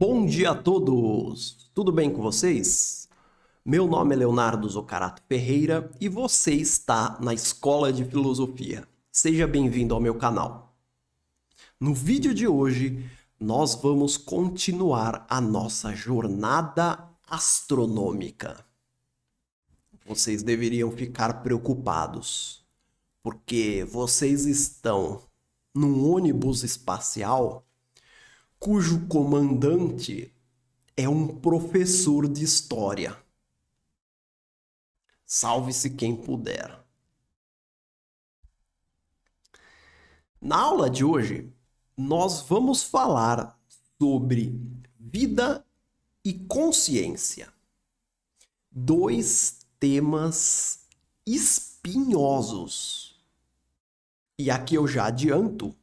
Bom dia a todos! Tudo bem com vocês? Meu nome é Leonardo Zocarato Ferreira e você está na Escola de Filosofia. Seja bem-vindo ao meu canal. No vídeo de hoje, nós vamos continuar a nossa jornada astronômica. Vocês deveriam ficar preocupados, porque vocês estão num ônibus espacial cujo comandante é um professor de história. Salve-se quem puder. Na aula de hoje, nós vamos falar sobre vida e consciência. Dois temas espinhosos. E aqui eu já adianto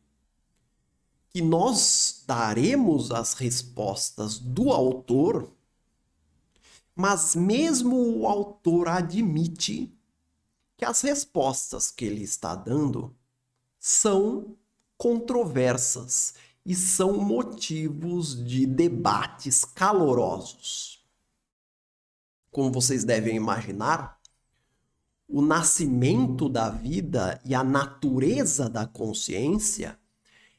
que nós daremos as respostas do autor, mas mesmo o autor admite que as respostas que ele está dando são controversas e são motivos de debates calorosos. Como vocês devem imaginar, o nascimento da vida e a natureza da consciência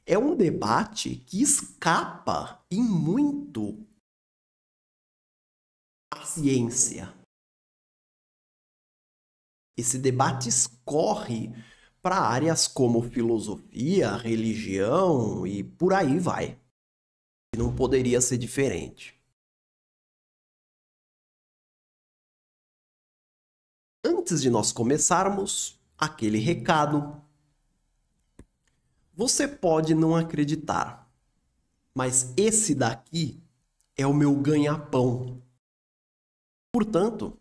é um debate que escapa em muito a ciência. Esse debate escorre para áreas como filosofia, religião e por aí vai. E não poderia ser diferente. Antes de nós começarmos, aquele recado você pode não acreditar, mas esse daqui é o meu ganha-pão. Portanto,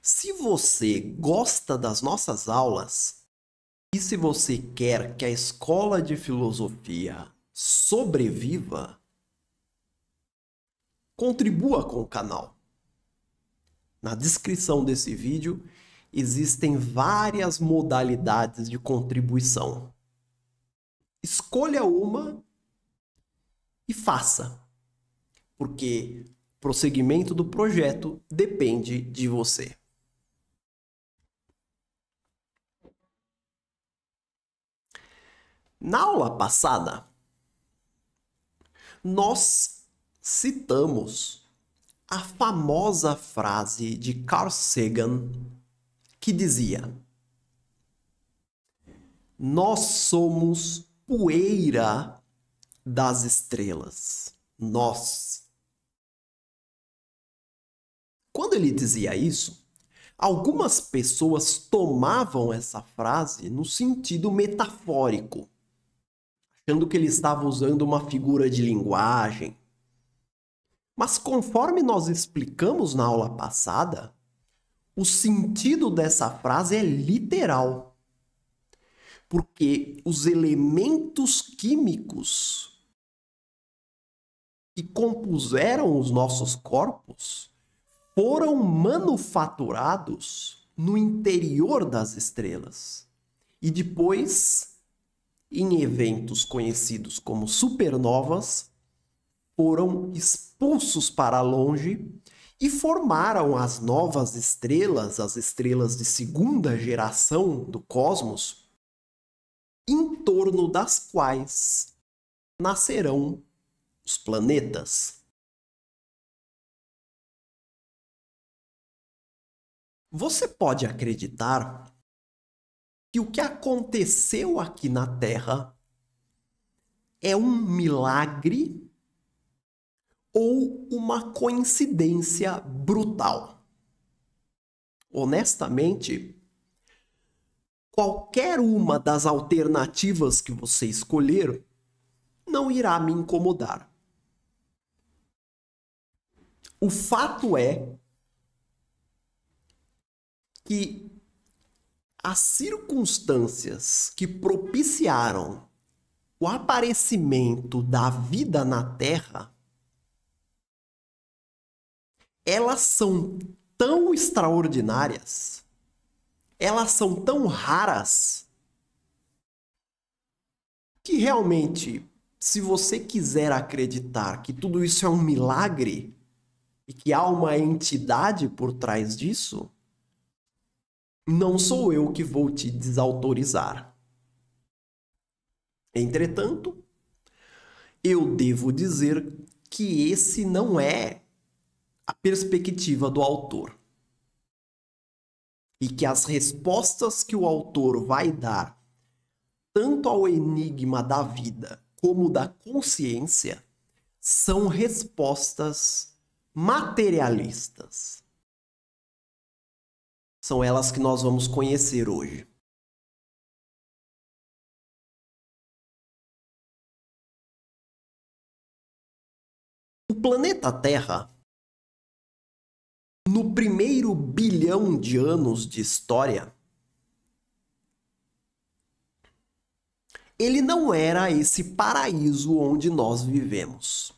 se você gosta das nossas aulas e se você quer que a escola de filosofia sobreviva, contribua com o canal. Na descrição desse vídeo existem várias modalidades de contribuição. Escolha uma e faça. Porque o prosseguimento do projeto depende de você. Na aula passada, nós citamos a famosa frase de Carl Sagan que dizia: Nós somos poeira das estrelas. Nós. Quando ele dizia isso, algumas pessoas tomavam essa frase no sentido metafórico, achando que ele estava usando uma figura de linguagem. Mas conforme nós explicamos na aula passada, o sentido dessa frase é literal porque os elementos químicos que compuseram os nossos corpos foram manufaturados no interior das estrelas e depois, em eventos conhecidos como supernovas, foram expulsos para longe e formaram as novas estrelas, as estrelas de segunda geração do cosmos, em torno das quais nascerão os planetas. Você pode acreditar que o que aconteceu aqui na Terra é um milagre ou uma coincidência brutal? Honestamente, qualquer uma das alternativas que você escolher não irá me incomodar. O fato é que as circunstâncias que propiciaram o aparecimento da vida na Terra elas são tão extraordinárias elas são tão raras que realmente, se você quiser acreditar que tudo isso é um milagre e que há uma entidade por trás disso, não sou eu que vou te desautorizar. Entretanto, eu devo dizer que esse não é a perspectiva do autor e que as respostas que o autor vai dar, tanto ao enigma da vida como da consciência, são respostas materialistas. São elas que nós vamos conhecer hoje. O planeta Terra no primeiro bilhão de anos de história, ele não era esse paraíso onde nós vivemos.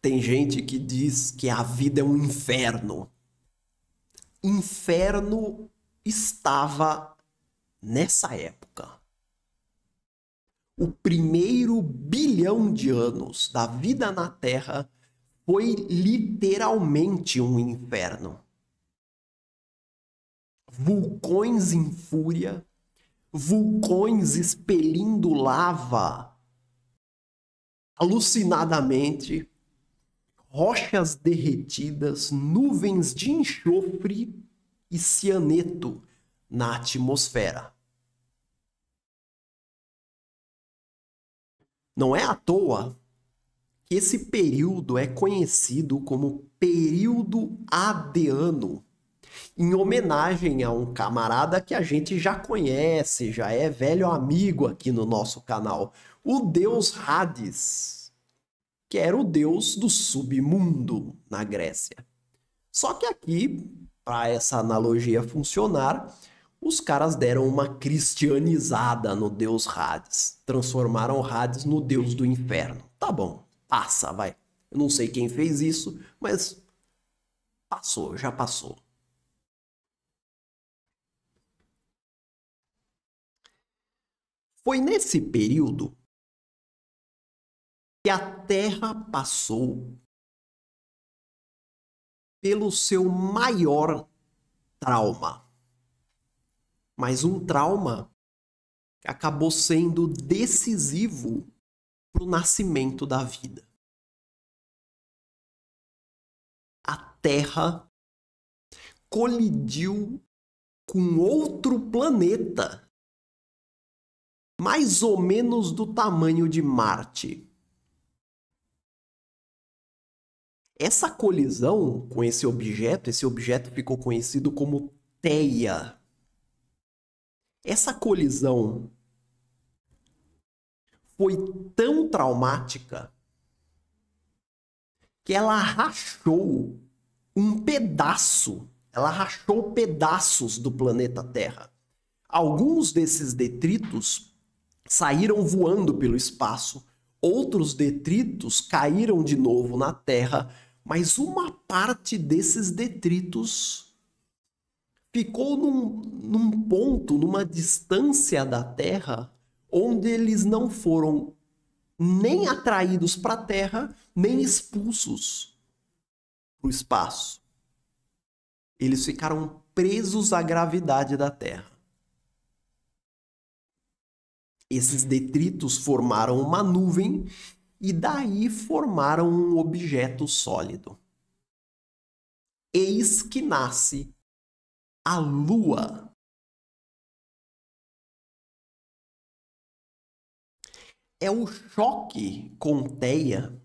Tem gente que diz que a vida é um inferno. Inferno estava nessa época o primeiro bilhão de anos da vida na Terra foi literalmente um inferno. Vulcões em fúria, vulcões expelindo lava alucinadamente, rochas derretidas, nuvens de enxofre e cianeto na atmosfera. Não é à toa que esse período é conhecido como período adeano, em homenagem a um camarada que a gente já conhece, já é velho amigo aqui no nosso canal, o deus Hades, que era o deus do submundo na Grécia. Só que aqui, para essa analogia funcionar, os caras deram uma cristianizada no deus Hades. Transformaram Hades no deus do inferno. Tá bom, passa, vai. Eu não sei quem fez isso, mas passou, já passou. Foi nesse período que a Terra passou pelo seu maior trauma mas um trauma acabou sendo decisivo para o nascimento da vida. A Terra colidiu com outro planeta, mais ou menos do tamanho de Marte. Essa colisão com esse objeto, esse objeto ficou conhecido como Theia. Essa colisão foi tão traumática que ela rachou um pedaço, ela rachou pedaços do planeta Terra. Alguns desses detritos saíram voando pelo espaço, outros detritos caíram de novo na Terra, mas uma parte desses detritos ficou num, num ponto, numa distância da Terra, onde eles não foram nem atraídos para a Terra, nem expulsos para o espaço. Eles ficaram presos à gravidade da Terra. Esses detritos formaram uma nuvem e daí formaram um objeto sólido. Eis que nasce a lua. É o choque com Teia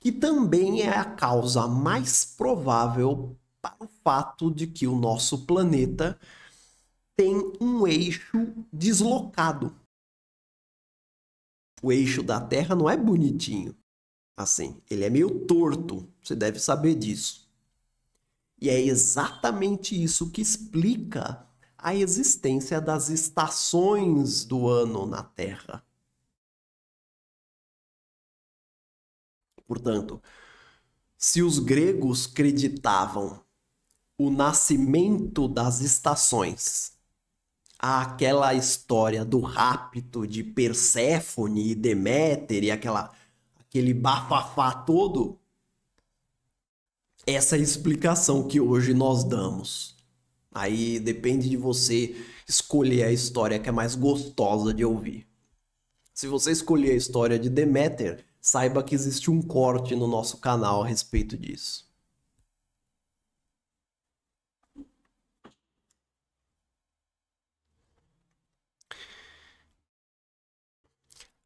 que também é a causa mais provável para o fato de que o nosso planeta tem um eixo deslocado. O eixo da Terra não é bonitinho assim, ele é meio torto, você deve saber disso. E é exatamente isso que explica a existência das estações do ano na Terra. Portanto, se os gregos acreditavam o nascimento das estações aquela história do rapto de Perséfone e Deméter e aquela, aquele bafafá todo, essa explicação que hoje nós damos. Aí depende de você escolher a história que é mais gostosa de ouvir. Se você escolher a história de Deméter, saiba que existe um corte no nosso canal a respeito disso.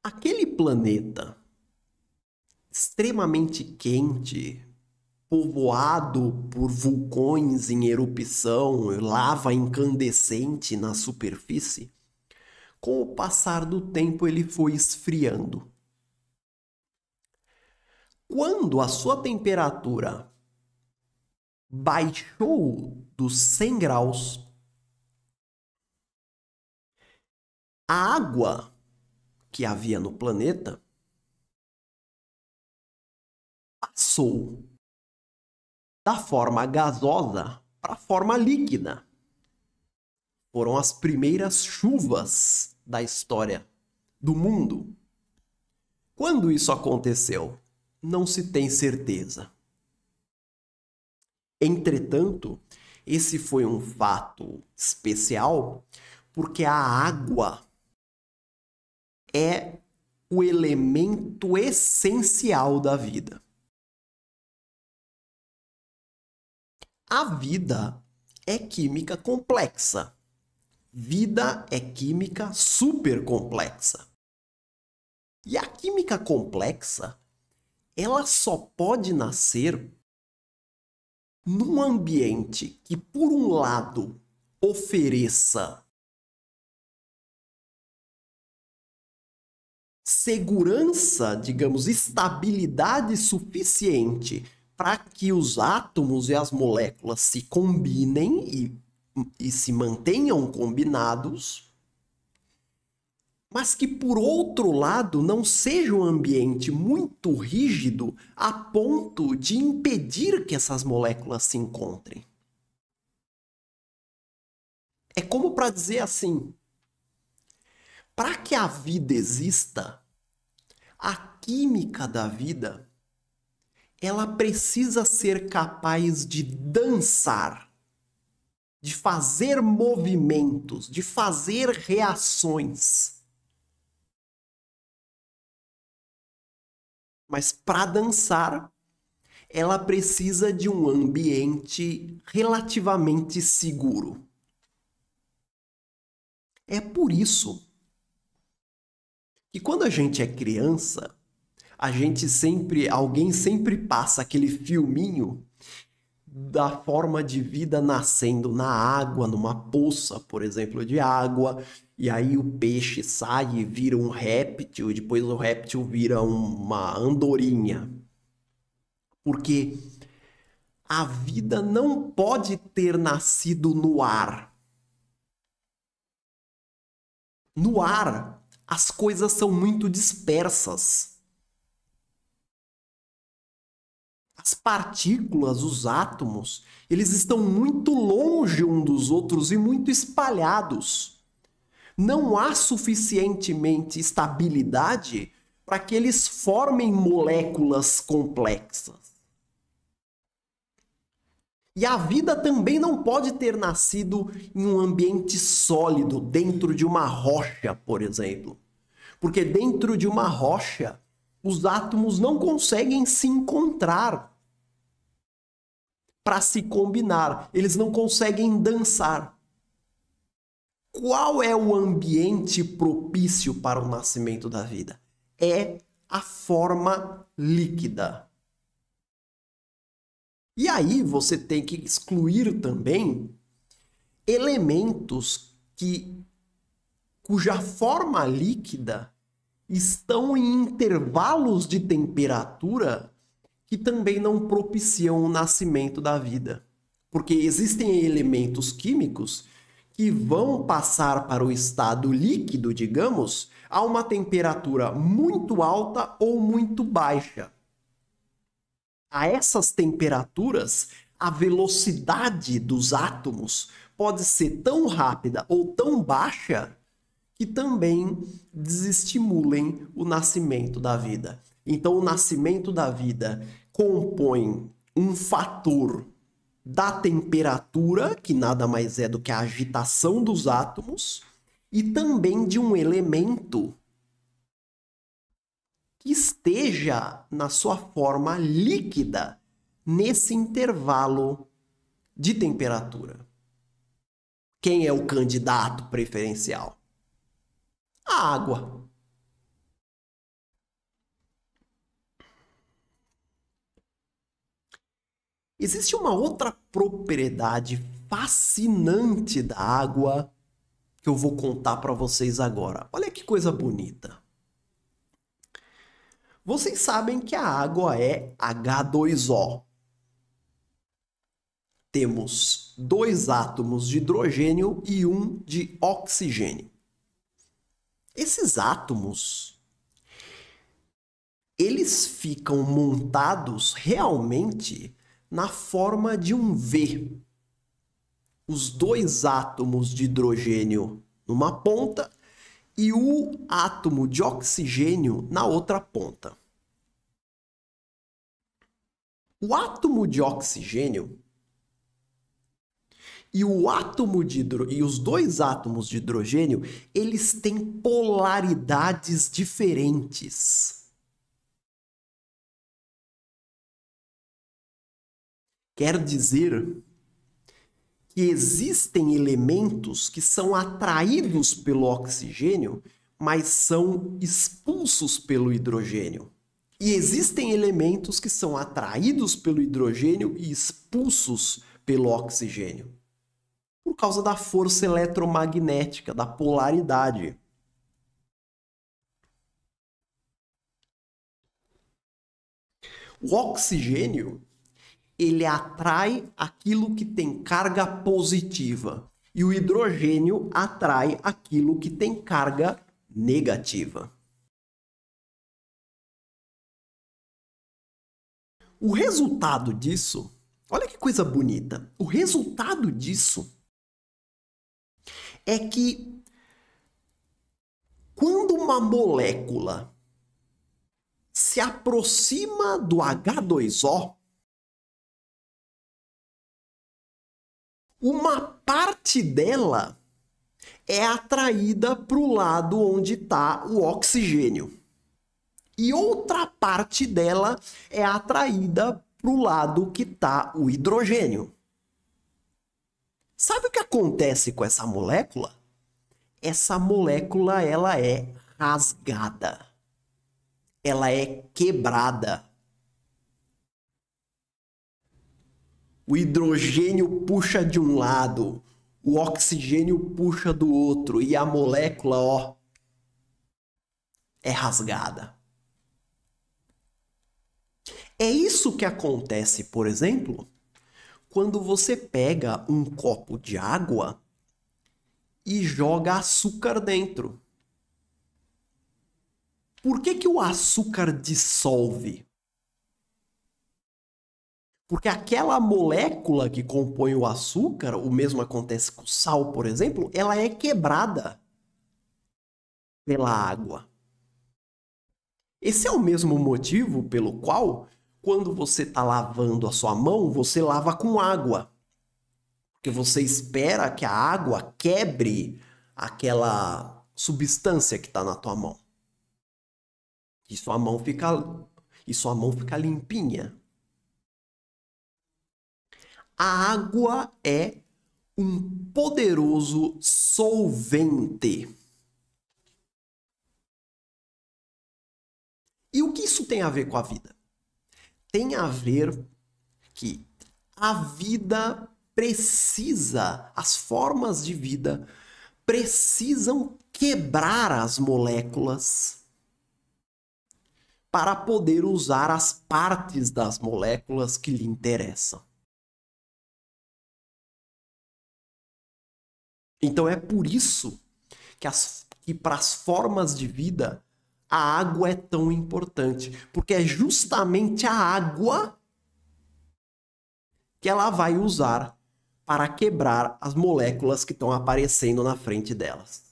Aquele planeta extremamente quente povoado por vulcões em erupção, lava incandescente na superfície, com o passar do tempo ele foi esfriando. Quando a sua temperatura baixou dos 100 graus, a água que havia no planeta passou da forma gasosa para a forma líquida. Foram as primeiras chuvas da história do mundo. Quando isso aconteceu, não se tem certeza. Entretanto, esse foi um fato especial porque a água é o elemento essencial da vida. A vida é química complexa. Vida é química super complexa. E a química complexa, ela só pode nascer num ambiente que, por um lado, ofereça segurança, digamos, estabilidade suficiente para que os átomos e as moléculas se combinem e, e se mantenham combinados, mas que, por outro lado, não seja um ambiente muito rígido a ponto de impedir que essas moléculas se encontrem. É como para dizer assim: para que a vida exista, a química da vida ela precisa ser capaz de dançar, de fazer movimentos, de fazer reações. Mas para dançar, ela precisa de um ambiente relativamente seguro. É por isso que quando a gente é criança, a gente sempre, alguém sempre passa aquele filminho da forma de vida nascendo na água, numa poça, por exemplo, de água, e aí o peixe sai e vira um réptil, e depois o réptil vira uma andorinha. Porque a vida não pode ter nascido no ar. No ar, as coisas são muito dispersas. as partículas, os átomos, eles estão muito longe um dos outros e muito espalhados. Não há suficientemente estabilidade para que eles formem moléculas complexas. E a vida também não pode ter nascido em um ambiente sólido, dentro de uma rocha, por exemplo. Porque dentro de uma rocha, os átomos não conseguem se encontrar para se combinar, eles não conseguem dançar. Qual é o ambiente propício para o nascimento da vida? É a forma líquida. E aí você tem que excluir também elementos que cuja forma líquida estão em intervalos de temperatura que também não propiciam o nascimento da vida. Porque existem elementos químicos que vão passar para o estado líquido, digamos, a uma temperatura muito alta ou muito baixa. A essas temperaturas, a velocidade dos átomos pode ser tão rápida ou tão baixa que também desestimulem o nascimento da vida. Então, o nascimento da vida compõem um fator da temperatura, que nada mais é do que a agitação dos átomos, e também de um elemento que esteja na sua forma líquida nesse intervalo de temperatura. Quem é o candidato preferencial? A água. Existe uma outra propriedade fascinante da água que eu vou contar para vocês agora. Olha que coisa bonita. Vocês sabem que a água é H2O. Temos dois átomos de hidrogênio e um de oxigênio. Esses átomos eles ficam montados realmente na forma de um V. Os dois átomos de hidrogênio numa ponta e o átomo de oxigênio na outra ponta. O átomo de oxigênio e o átomo de hidro... e os dois átomos de hidrogênio, eles têm polaridades diferentes. Quer dizer que existem elementos que são atraídos pelo oxigênio, mas são expulsos pelo hidrogênio. E existem elementos que são atraídos pelo hidrogênio e expulsos pelo oxigênio, por causa da força eletromagnética, da polaridade. O oxigênio ele atrai aquilo que tem carga positiva e o hidrogênio atrai aquilo que tem carga negativa. O resultado disso, olha que coisa bonita. O resultado disso é que quando uma molécula se aproxima do H2O, uma parte dela é atraída para o lado onde está o oxigênio. E outra parte dela é atraída para o lado que está o hidrogênio. Sabe o que acontece com essa molécula? Essa molécula ela é rasgada. Ela é quebrada O hidrogênio puxa de um lado, o oxigênio puxa do outro e a molécula, ó, é rasgada. É isso que acontece, por exemplo, quando você pega um copo de água e joga açúcar dentro. Por que, que o açúcar dissolve? Porque aquela molécula que compõe o açúcar, o mesmo acontece com o sal, por exemplo, ela é quebrada pela água. Esse é o mesmo motivo pelo qual, quando você está lavando a sua mão, você lava com água. Porque você espera que a água quebre aquela substância que está na tua mão. E sua mão fica, e sua mão fica limpinha. A água é um poderoso solvente. E o que isso tem a ver com a vida? Tem a ver que a vida precisa, as formas de vida precisam quebrar as moléculas para poder usar as partes das moléculas que lhe interessam. Então é por isso que, que para as formas de vida a água é tão importante, porque é justamente a água que ela vai usar para quebrar as moléculas que estão aparecendo na frente delas.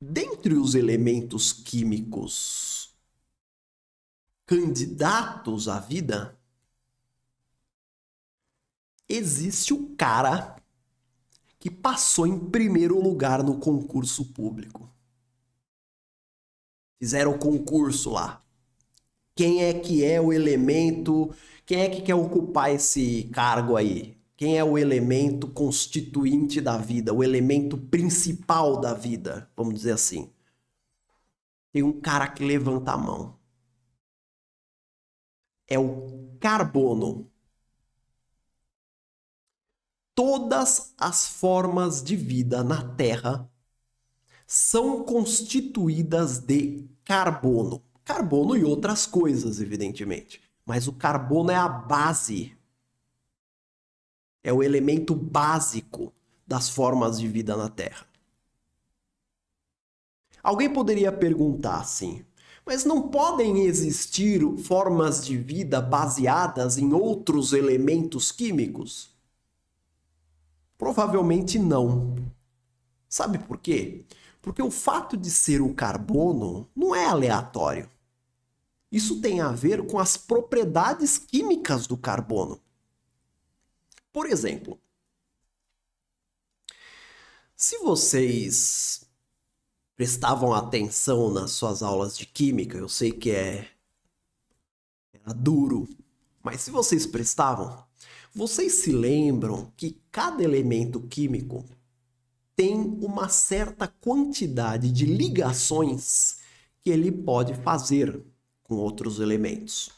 Dentre os elementos químicos candidatos à vida, existe o cara que passou em primeiro lugar no concurso público. Fizeram o concurso lá. Quem é que é o elemento? Quem é que quer ocupar esse cargo aí? Quem é o elemento constituinte da vida, o elemento principal da vida, vamos dizer assim? Tem um cara que levanta a mão. É o carbono. Todas as formas de vida na Terra são constituídas de carbono. Carbono e outras coisas, evidentemente. Mas o carbono é a base é o elemento básico das formas de vida na Terra. Alguém poderia perguntar assim, mas não podem existir formas de vida baseadas em outros elementos químicos? Provavelmente não. Sabe por quê? Porque o fato de ser o carbono não é aleatório. Isso tem a ver com as propriedades químicas do carbono. Por exemplo, se vocês prestavam atenção nas suas aulas de química, eu sei que é era duro, mas se vocês prestavam, vocês se lembram que cada elemento químico tem uma certa quantidade de ligações que ele pode fazer com outros elementos.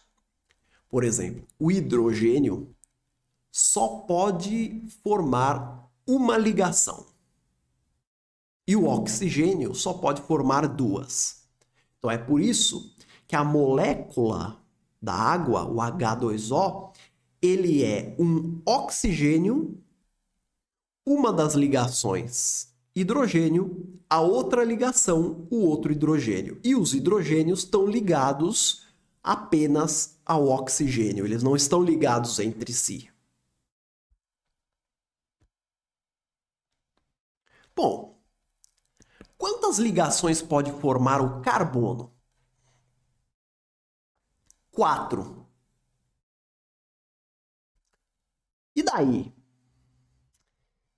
Por exemplo, o hidrogênio só pode formar uma ligação. E o oxigênio só pode formar duas. Então é por isso que a molécula da água, o H2O, ele é um oxigênio, uma das ligações hidrogênio, a outra ligação, o outro hidrogênio. E os hidrogênios estão ligados apenas ao oxigênio, eles não estão ligados entre si. Bom, quantas ligações pode formar o carbono? Quatro. E daí?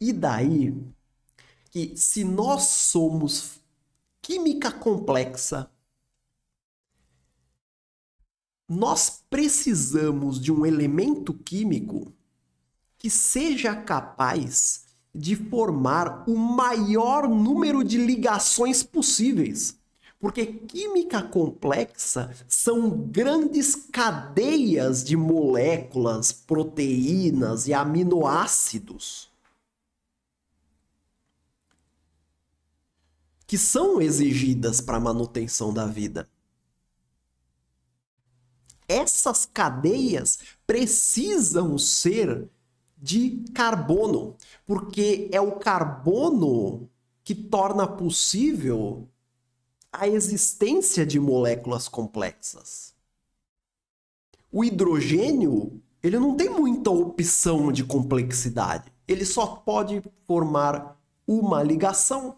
E daí que se nós somos química complexa, nós precisamos de um elemento químico que seja capaz de formar o maior número de ligações possíveis. Porque química complexa são grandes cadeias de moléculas, proteínas e aminoácidos que são exigidas para a manutenção da vida. Essas cadeias precisam ser de carbono, porque é o carbono que torna possível a existência de moléculas complexas. O hidrogênio, ele não tem muita opção de complexidade. Ele só pode formar uma ligação.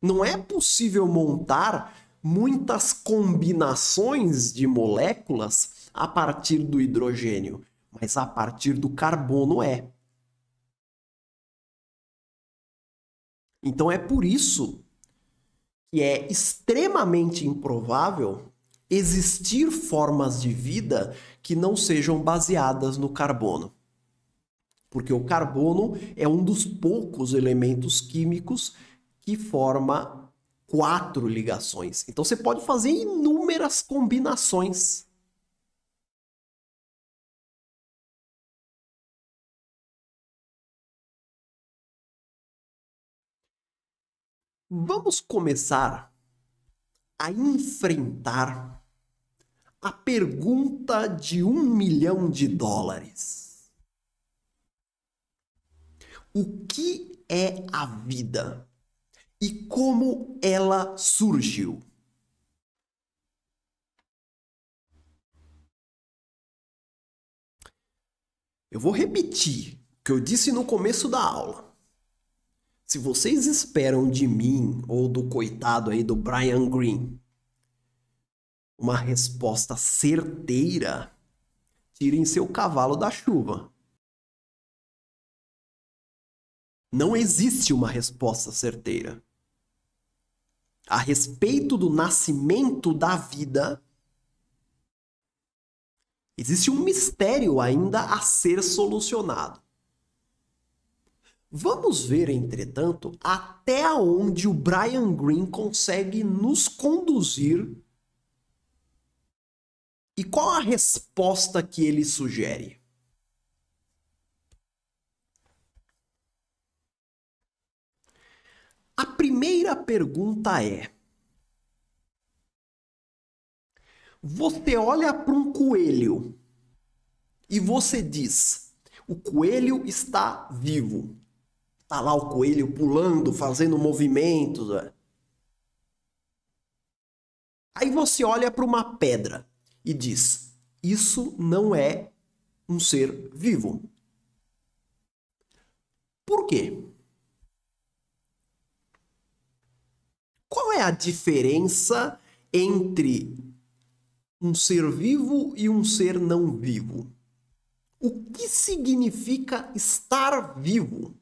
Não é possível montar muitas combinações de moléculas a partir do hidrogênio, mas a partir do carbono é. Então é por isso que é extremamente improvável existir formas de vida que não sejam baseadas no carbono. Porque o carbono é um dos poucos elementos químicos que forma quatro ligações. Então você pode fazer inúmeras combinações Vamos começar a enfrentar a pergunta de um milhão de dólares. O que é a vida e como ela surgiu? Eu vou repetir o que eu disse no começo da aula. Se vocês esperam de mim ou do coitado aí do Brian Green uma resposta certeira, tirem seu cavalo da chuva. Não existe uma resposta certeira. A respeito do nascimento da vida, existe um mistério ainda a ser solucionado. Vamos ver, entretanto, até onde o Brian Green consegue nos conduzir e qual a resposta que ele sugere. A primeira pergunta é: Você olha para um coelho e você diz: o coelho está vivo. Tá lá o coelho pulando, fazendo movimentos. É. Aí você olha para uma pedra e diz: Isso não é um ser vivo. Por quê? Qual é a diferença entre um ser vivo e um ser não vivo? O que significa estar vivo?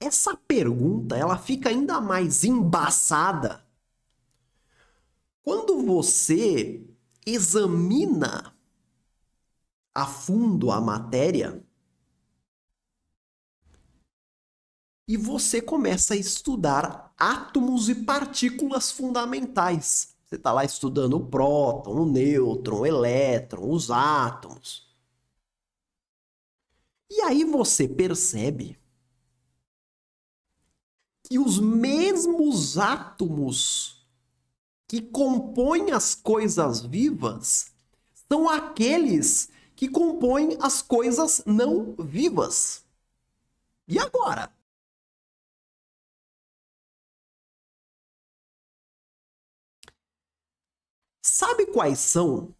Essa pergunta ela fica ainda mais embaçada quando você examina a fundo a matéria e você começa a estudar átomos e partículas fundamentais. Você está lá estudando o próton, o nêutron, o elétron, os átomos. E aí você percebe que os mesmos átomos que compõem as coisas vivas são aqueles que compõem as coisas não vivas. E agora? Sabe quais são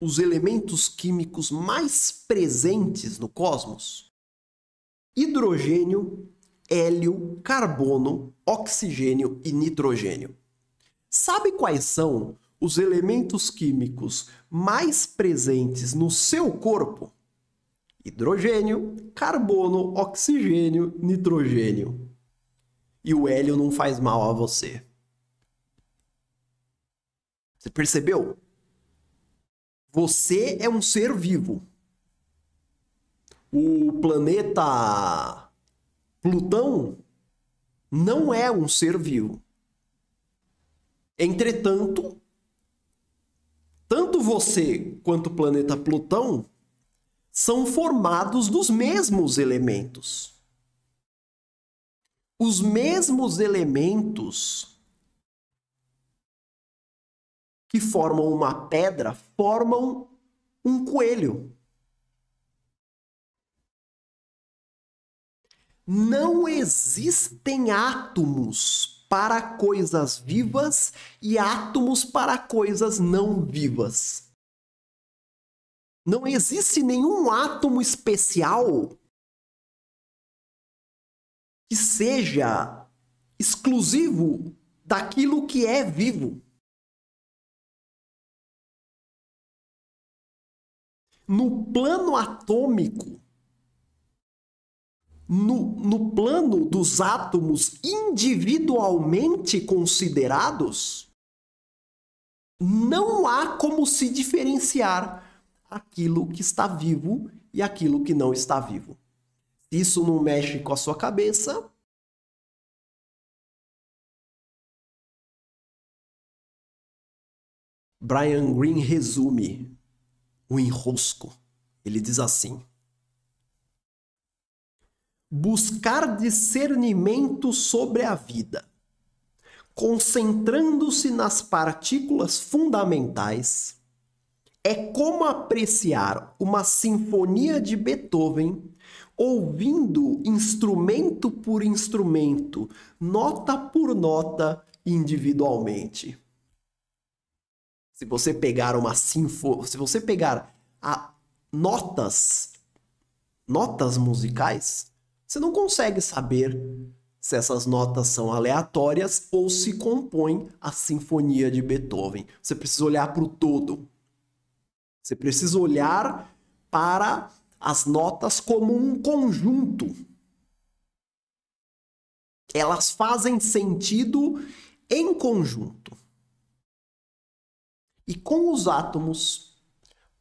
os elementos químicos mais presentes no cosmos? Hidrogênio, hélio, carbono, oxigênio e nitrogênio. Sabe quais são os elementos químicos mais presentes no seu corpo? Hidrogênio, carbono, oxigênio, nitrogênio. E o hélio não faz mal a você. Você percebeu? Você é um ser vivo. O planeta Plutão não é um ser vivo. Entretanto, tanto você quanto o planeta Plutão são formados dos mesmos elementos. Os mesmos elementos que formam uma pedra formam um coelho. Não existem átomos para coisas vivas e átomos para coisas não vivas. Não existe nenhum átomo especial que seja exclusivo daquilo que é vivo. No plano atômico, no, no plano dos átomos individualmente considerados, não há como se diferenciar aquilo que está vivo e aquilo que não está vivo. Se isso não mexe com a sua cabeça, Brian Greene resume o enrosco. Ele diz assim: buscar discernimento sobre a vida, concentrando-se nas partículas fundamentais, é como apreciar uma sinfonia de Beethoven ouvindo instrumento por instrumento, nota por nota, individualmente. Se você pegar uma sinfo, se você pegar a notas notas musicais, você não consegue saber se essas notas são aleatórias ou se compõem a sinfonia de Beethoven. Você precisa olhar para o todo. Você precisa olhar para as notas como um conjunto. Elas fazem sentido em conjunto. E com os átomos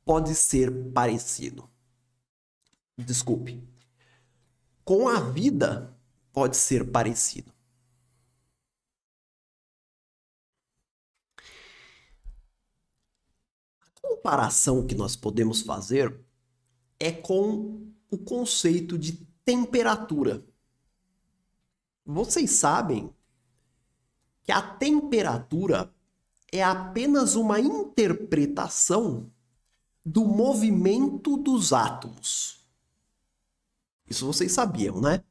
pode ser parecido. Desculpe, com a vida pode ser parecido. A comparação que nós podemos fazer é com o conceito de temperatura. Vocês sabem que a temperatura é apenas uma interpretação do movimento dos átomos. Isso vocês sabiam, né?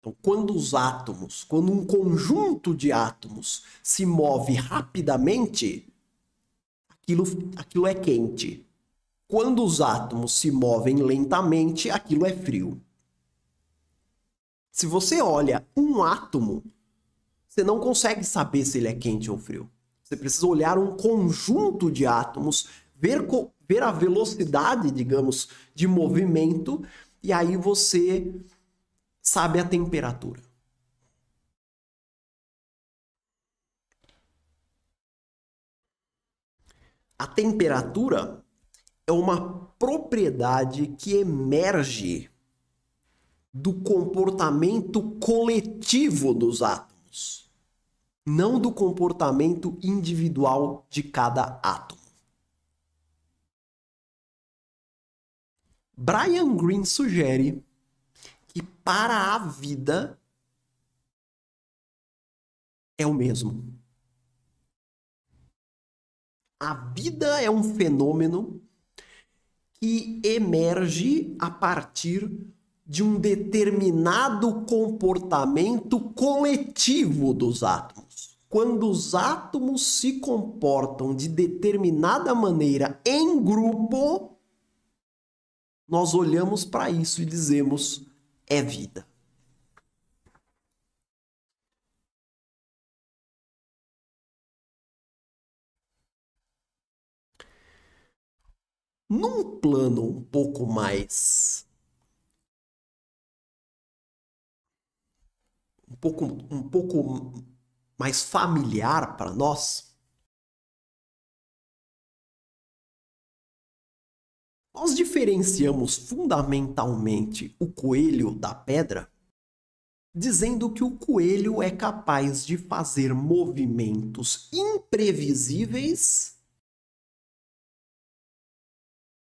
Então, quando os átomos, quando um conjunto de átomos se move rapidamente, aquilo, aquilo é quente. Quando os átomos se movem lentamente, aquilo é frio. Se você olha um átomo, você não consegue saber se ele é quente ou frio. Você precisa olhar um conjunto de átomos, ver, ver a velocidade, digamos, de movimento e aí você sabe a temperatura. A temperatura é uma propriedade que emerge do comportamento coletivo dos átomos, não do comportamento individual de cada átomo. Brian Green sugere que para a vida é o mesmo. A vida é um fenômeno que emerge a partir de um determinado comportamento coletivo dos átomos. Quando os átomos se comportam de determinada maneira em grupo, nós olhamos para isso e dizemos: é vida. Num plano um pouco mais. Um pouco, um pouco mais familiar para nós, Nós diferenciamos fundamentalmente o coelho da pedra dizendo que o coelho é capaz de fazer movimentos imprevisíveis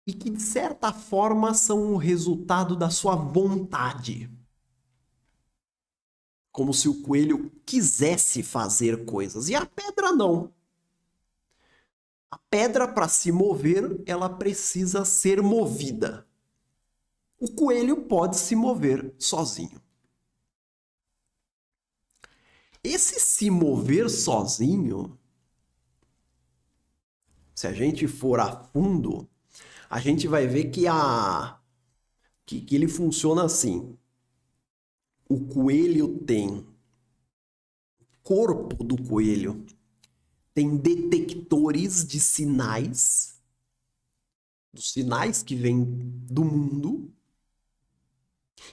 e que, de certa forma, são o resultado da sua vontade. Como se o coelho quisesse fazer coisas. E a pedra não. A pedra, para se mover, ela precisa ser movida. O coelho pode se mover sozinho. Esse se mover sozinho, se a gente for a fundo, a gente vai ver que a que, que ele funciona assim. O coelho tem corpo do coelho tem detectores de sinais, dos sinais que vêm do mundo.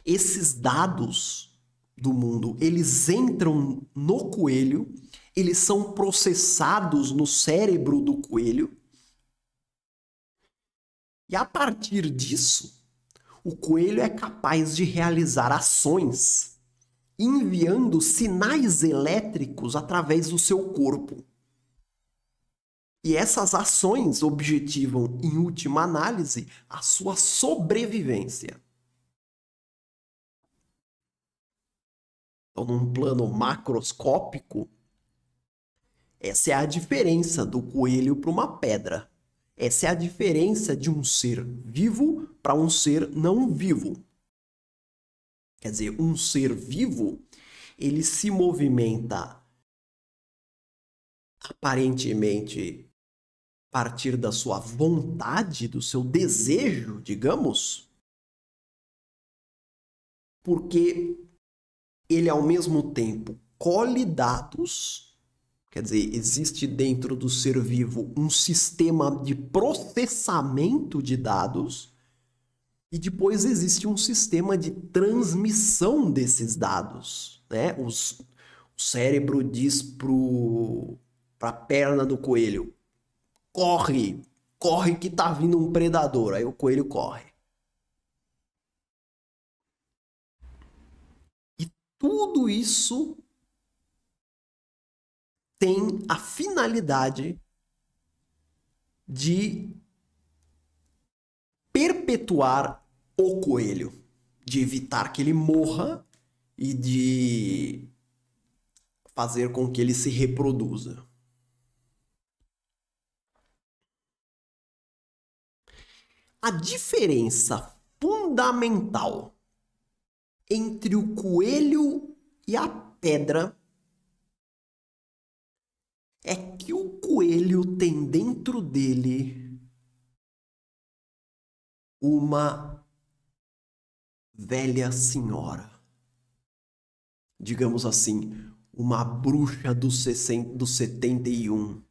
Esses dados do mundo, eles entram no coelho, eles são processados no cérebro do coelho. E a partir disso, o coelho é capaz de realizar ações enviando sinais elétricos através do seu corpo. E essas ações objetivam, em última análise, a sua sobrevivência. Então, num plano macroscópico, essa é a diferença do coelho para uma pedra. Essa é a diferença de um ser vivo para um ser não vivo. Quer dizer, um ser vivo, ele se movimenta aparentemente partir da sua vontade, do seu desejo, digamos, porque ele ao mesmo tempo colhe dados, quer dizer, existe dentro do ser vivo um sistema de processamento de dados e depois existe um sistema de transmissão desses dados, né? Os, o cérebro diz pro para a perna do coelho, corre, corre que tá vindo um predador. Aí o coelho corre. E tudo isso tem a finalidade de perpetuar o coelho, de evitar que ele morra e de fazer com que ele se reproduza. A diferença fundamental entre o coelho e a pedra é que o coelho tem dentro dele uma velha senhora. Digamos assim, uma bruxa dos do 71.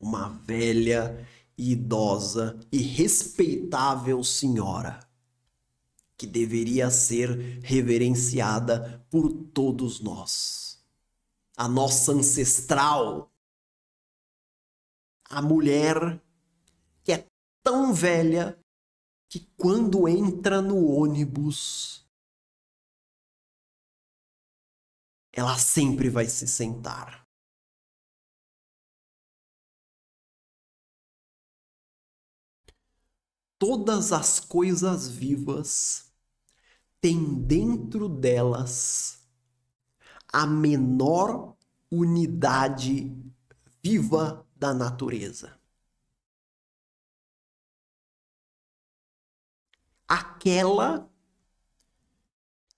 Uma velha e idosa e respeitável senhora, que deveria ser reverenciada por todos nós. A nossa ancestral, a mulher que é tão velha que quando entra no ônibus, ela sempre vai se sentar. todas as coisas vivas têm dentro delas a menor unidade viva da natureza. Aquela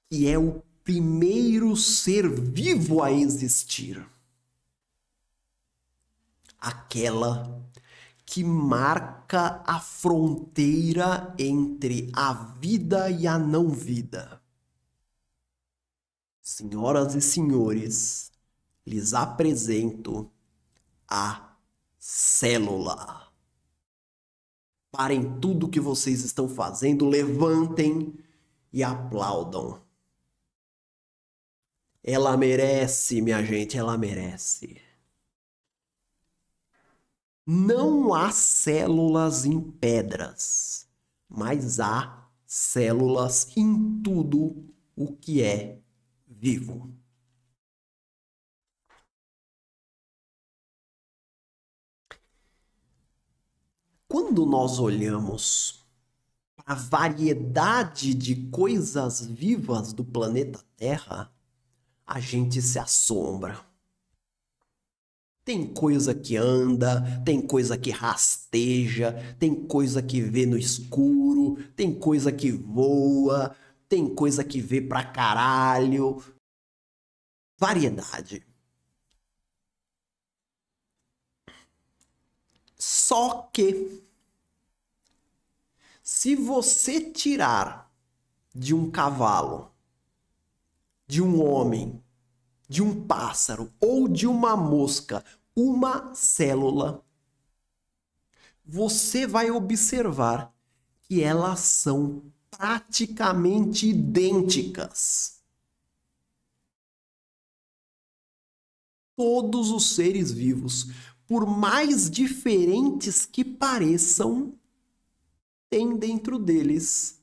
que é o primeiro ser vivo a existir. Aquela que marca a fronteira entre a vida e a não vida. Senhoras e senhores, lhes apresento a célula. Parem tudo o que vocês estão fazendo, levantem e aplaudam. Ela merece, minha gente, ela merece. Não há células em pedras, mas há células em tudo o que é vivo. Quando nós olhamos para a variedade de coisas vivas do planeta Terra, a gente se assombra tem coisa que anda, tem coisa que rasteja, tem coisa que vê no escuro, tem coisa que voa, tem coisa que vê pra caralho. Variedade. Só que se você tirar de um cavalo, de um homem, de um pássaro ou de uma mosca uma célula, você vai observar que elas são praticamente idênticas. Todos os seres vivos, por mais diferentes que pareçam, têm dentro deles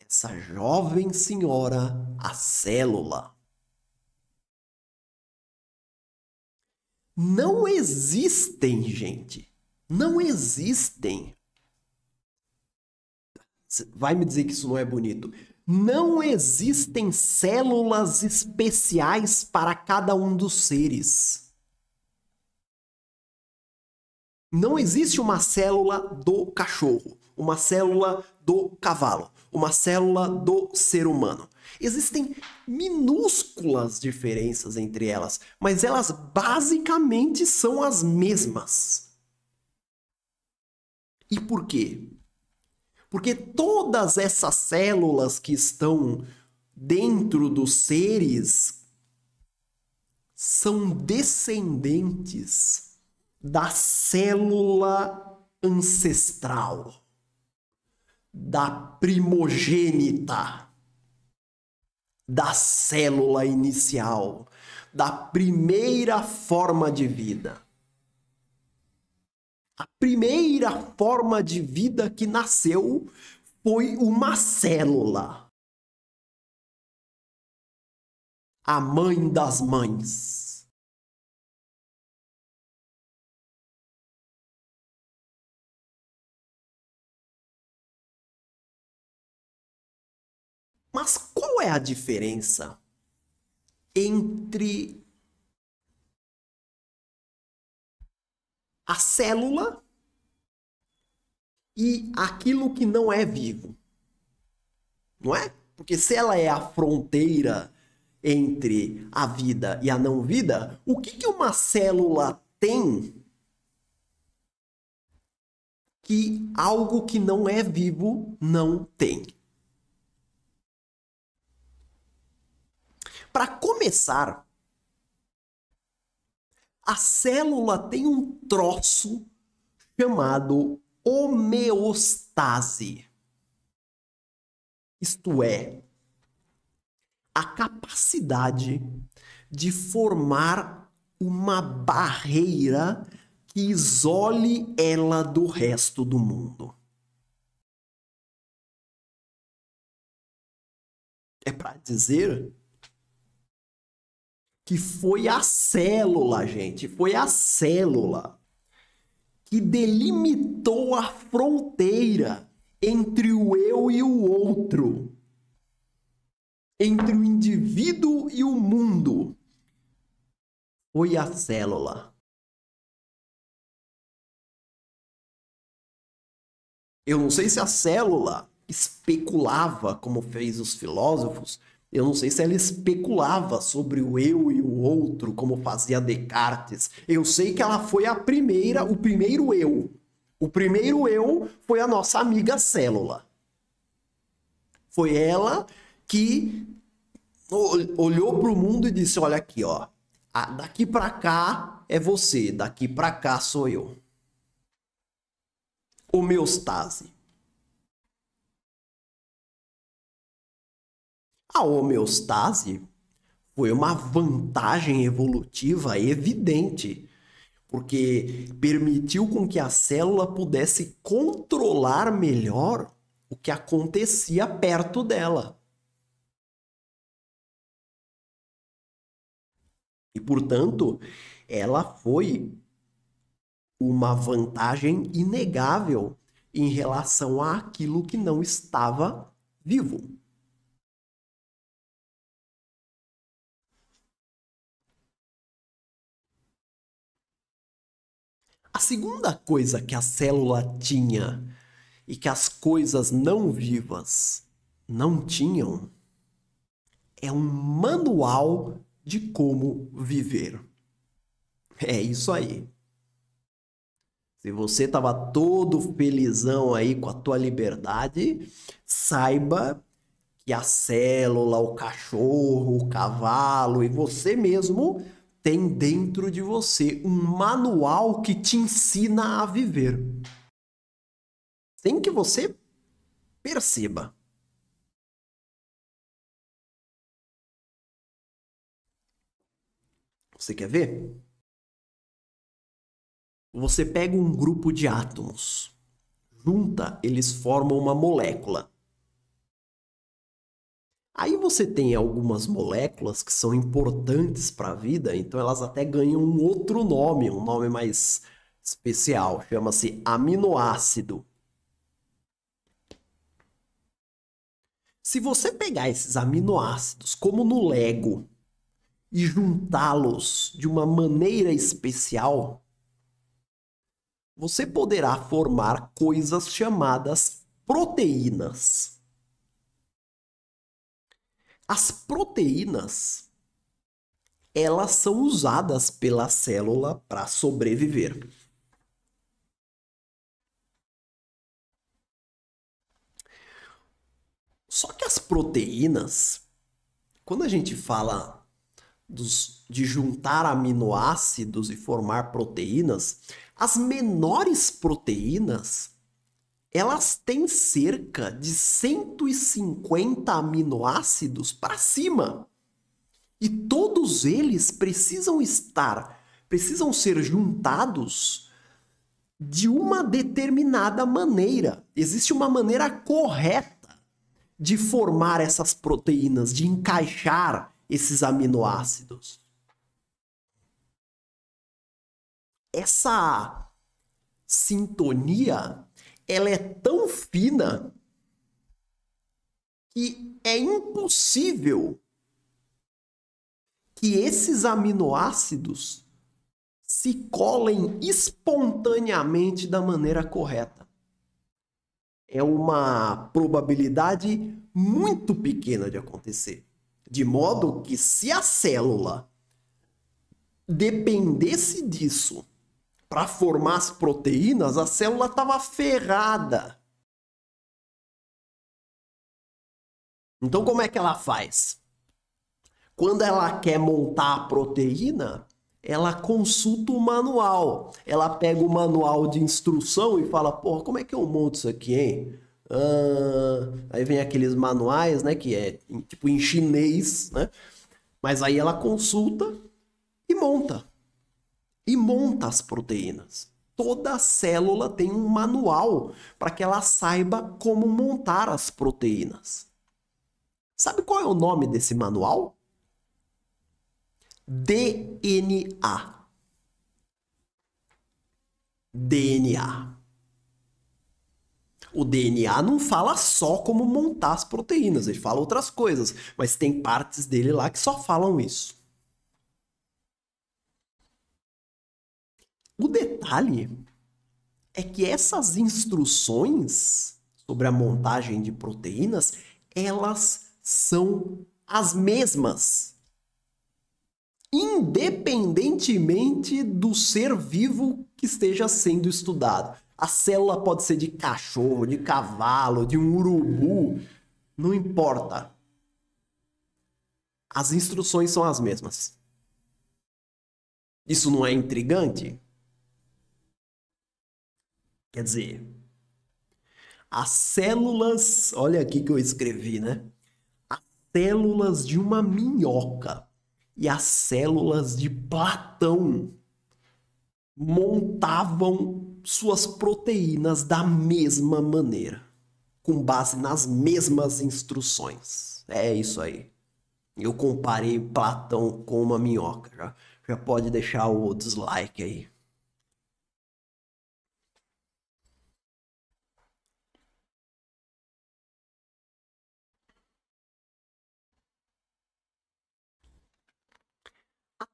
essa jovem senhora, a célula. não existem, gente. Não existem. Vai me dizer que isso não é bonito. Não existem células especiais para cada um dos seres. Não existe uma célula do cachorro, uma célula do cavalo, uma célula do ser humano. Existem minúsculas diferenças entre elas, mas elas basicamente são as mesmas. E por quê? Porque todas essas células que estão dentro dos seres são descendentes da célula ancestral da primogênita, da célula inicial, da primeira forma de vida. A primeira forma de vida que nasceu foi uma célula. A mãe das mães. Mas qual é a diferença entre a célula e aquilo que não é vivo? Não é? Porque se ela é a fronteira entre a vida e a não vida, o que, que uma célula tem que algo que não é vivo não tem? Para começar, a célula tem um troço chamado homeostase. Isto é, a capacidade de formar uma barreira que isole ela do resto do mundo. É para dizer que foi a célula, gente, foi a célula que delimitou a fronteira entre o eu e o outro, entre o indivíduo e o mundo. Foi a célula. Eu não sei se a célula especulava, como fez os filósofos, eu não sei se ela especulava sobre o eu e o outro, como fazia Descartes. Eu sei que ela foi a primeira, o primeiro eu. O primeiro eu foi a nossa amiga célula. Foi ela que olhou para o mundo e disse: "Olha aqui, ó. Daqui para cá é você, daqui para cá sou eu." Homeostase. A homeostase foi uma vantagem evolutiva evidente, porque permitiu com que a célula pudesse controlar melhor o que acontecia perto dela. E, portanto, ela foi uma vantagem inegável em relação àquilo que não estava vivo. A segunda coisa que a célula tinha e que as coisas não vivas não tinham é um manual de como viver. É isso aí. Se você estava todo felizão aí com a tua liberdade, saiba que a célula, o cachorro, o cavalo e você mesmo tem dentro de você um manual que te ensina a viver. Sem que você perceba. Você quer ver? Você pega um grupo de átomos, junta, eles formam uma molécula. Aí você tem algumas moléculas que são importantes para a vida, então elas até ganham um outro nome, um nome mais especial, chama-se aminoácido. Se você pegar esses aminoácidos, como no Lego, e juntá-los de uma maneira especial, você poderá formar coisas chamadas proteínas. As proteínas, elas são usadas pela célula para sobreviver. Só que as proteínas, quando a gente fala dos, de juntar aminoácidos e formar proteínas, as menores proteínas elas têm cerca de 150 aminoácidos para cima. E todos eles precisam estar, precisam ser juntados de uma determinada maneira. Existe uma maneira correta de formar essas proteínas, de encaixar esses aminoácidos. Essa sintonia ela é tão fina que é impossível que esses aminoácidos se colem espontaneamente da maneira correta. É uma probabilidade muito pequena de acontecer. De modo que, se a célula dependesse disso para formar as proteínas, a célula estava ferrada. Então, como é que ela faz? Quando ela quer montar a proteína, ela consulta o manual. Ela pega o manual de instrução e fala: porra, como é que eu monto isso aqui, hein? Ah, aí vem aqueles manuais, né? Que é tipo em chinês, né? Mas aí ela consulta e monta e monta as proteínas. Toda célula tem um manual para que ela saiba como montar as proteínas. Sabe qual é o nome desse manual? DNA. DNA. O DNA não fala só como montar as proteínas, ele fala outras coisas, mas tem partes dele lá que só falam isso. O detalhe é que essas instruções sobre a montagem de proteínas, elas são as mesmas. Independentemente do ser vivo que esteja sendo estudado. A célula pode ser de cachorro, de cavalo, de um urubu, não importa. As instruções são as mesmas. Isso não é intrigante? Quer dizer, as células, olha aqui que eu escrevi, né? As células de uma minhoca e as células de Platão montavam suas proteínas da mesma maneira, com base nas mesmas instruções. É isso aí. Eu comparei Platão com uma minhoca. Já, já pode deixar o dislike aí.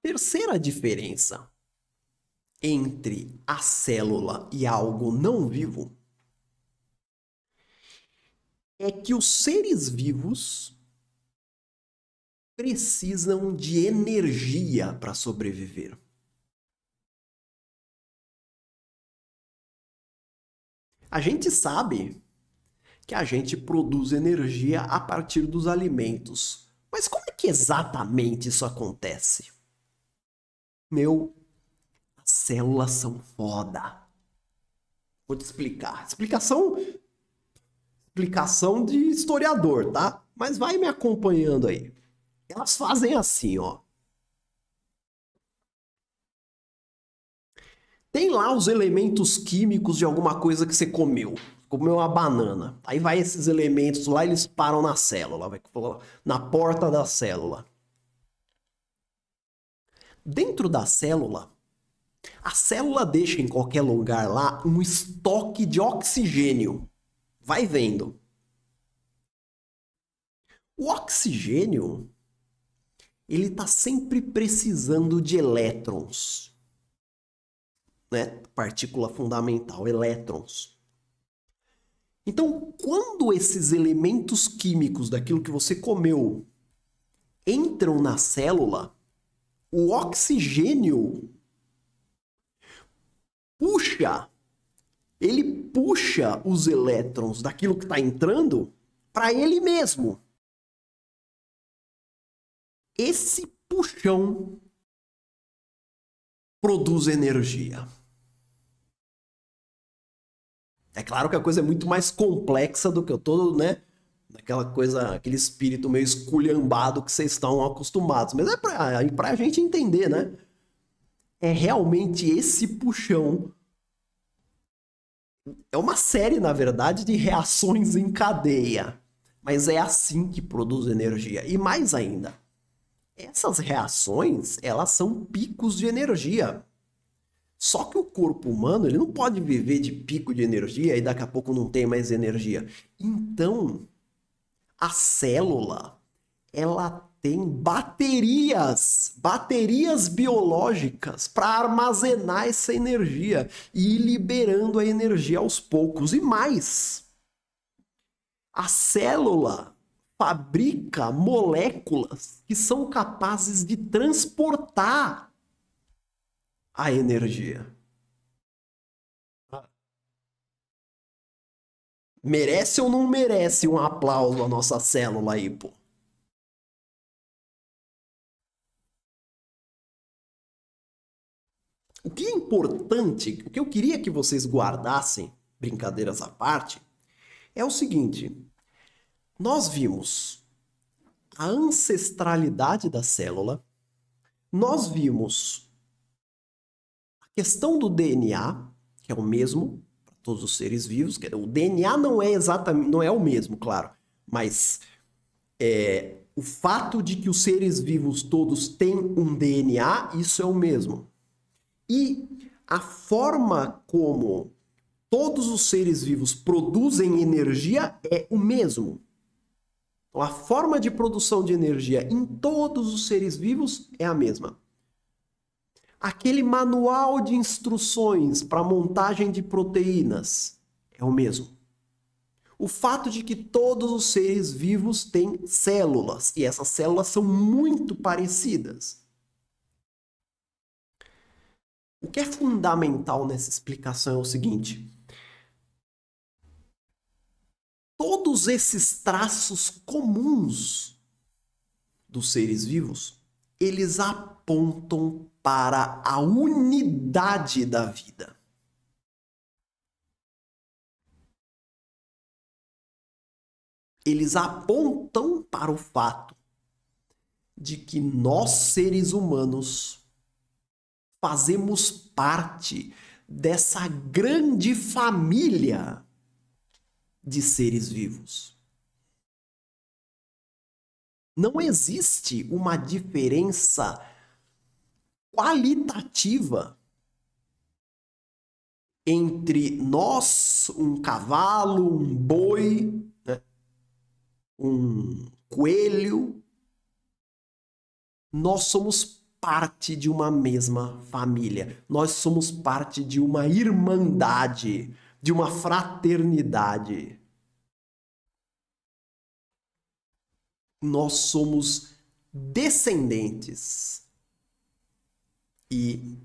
Terceira diferença entre a célula e algo não vivo é que os seres vivos precisam de energia para sobreviver. A gente sabe que a gente produz energia a partir dos alimentos. Mas como é que exatamente isso acontece? Meu, as células são foda. Vou te explicar. Explicação. Explicação de historiador, tá? Mas vai me acompanhando aí. Elas fazem assim, ó. Tem lá os elementos químicos de alguma coisa que você comeu. Comeu uma banana. Aí vai esses elementos lá, eles param na célula, na porta da célula. Dentro da célula, a célula deixa em qualquer lugar lá um estoque de oxigênio. Vai vendo. O oxigênio ele está sempre precisando de elétrons, né? Partícula fundamental, elétrons. Então, quando esses elementos químicos daquilo que você comeu entram na célula, o oxigênio puxa, ele puxa os elétrons daquilo que está entrando para ele mesmo. Esse puxão produz energia. É claro que a coisa é muito mais complexa do que eu estou né, Aquela coisa, aquele espírito meio esculhambado que vocês estão acostumados. Mas é pra, é pra gente entender, né? É realmente esse puxão. É uma série, na verdade, de reações em cadeia. Mas é assim que produz energia. E mais ainda, essas reações, elas são picos de energia. Só que o corpo humano, ele não pode viver de pico de energia e daqui a pouco não tem mais energia. Então, a célula ela tem baterias, baterias biológicas para armazenar essa energia e ir liberando a energia aos poucos e mais. A célula fabrica moléculas que são capazes de transportar a energia. Merece ou não merece um aplauso a nossa célula aí, pô? O que é importante, o que eu queria que vocês guardassem, brincadeiras à parte, é o seguinte: nós vimos a ancestralidade da célula, nós vimos a questão do DNA, que é o mesmo, todos os seres vivos. É, o DNA não é exatamente, não é o mesmo, claro, mas é, o fato de que os seres vivos todos têm um DNA, isso é o mesmo. E a forma como todos os seres vivos produzem energia é o mesmo. Então, a forma de produção de energia em todos os seres vivos é a mesma. Aquele manual de instruções para montagem de proteínas é o mesmo. O fato de que todos os seres vivos têm células e essas células são muito parecidas. O que é fundamental nessa explicação é o seguinte: todos esses traços comuns dos seres vivos, eles apontam para a unidade da vida. Eles apontam para o fato de que nós, seres humanos, fazemos parte dessa grande família de seres vivos. Não existe uma diferença qualitativa entre nós, um cavalo, um boi, né? um coelho, nós somos parte de uma mesma família, nós somos parte de uma irmandade, de uma fraternidade. Nós somos descendentes e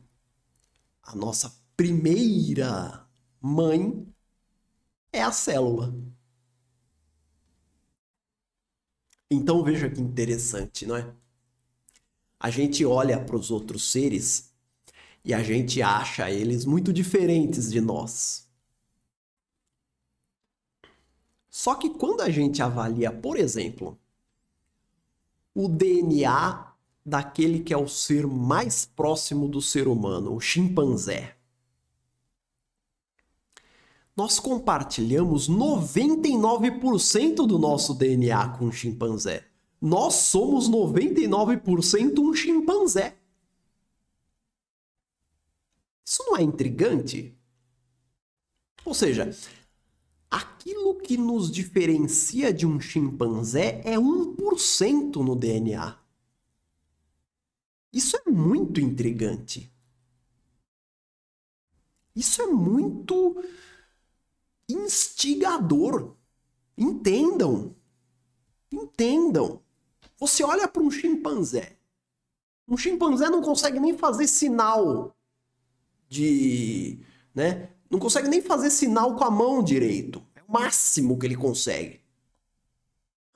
a nossa primeira mãe é a célula. Então veja que interessante, não é? A gente olha para os outros seres e a gente acha eles muito diferentes de nós. Só que quando a gente avalia, por exemplo, o DNA daquele que é o ser mais próximo do ser humano, o chimpanzé. Nós compartilhamos 99% do nosso DNA com o chimpanzé. Nós somos 99% um chimpanzé. Isso não é intrigante? Ou seja, aquilo que nos diferencia de um chimpanzé é 1% no DNA. Isso é muito intrigante. Isso é muito instigador. Entendam. Entendam. Você olha para um chimpanzé. Um chimpanzé não consegue nem fazer sinal de, né? Não consegue nem fazer sinal com a mão direito. É o máximo que ele consegue.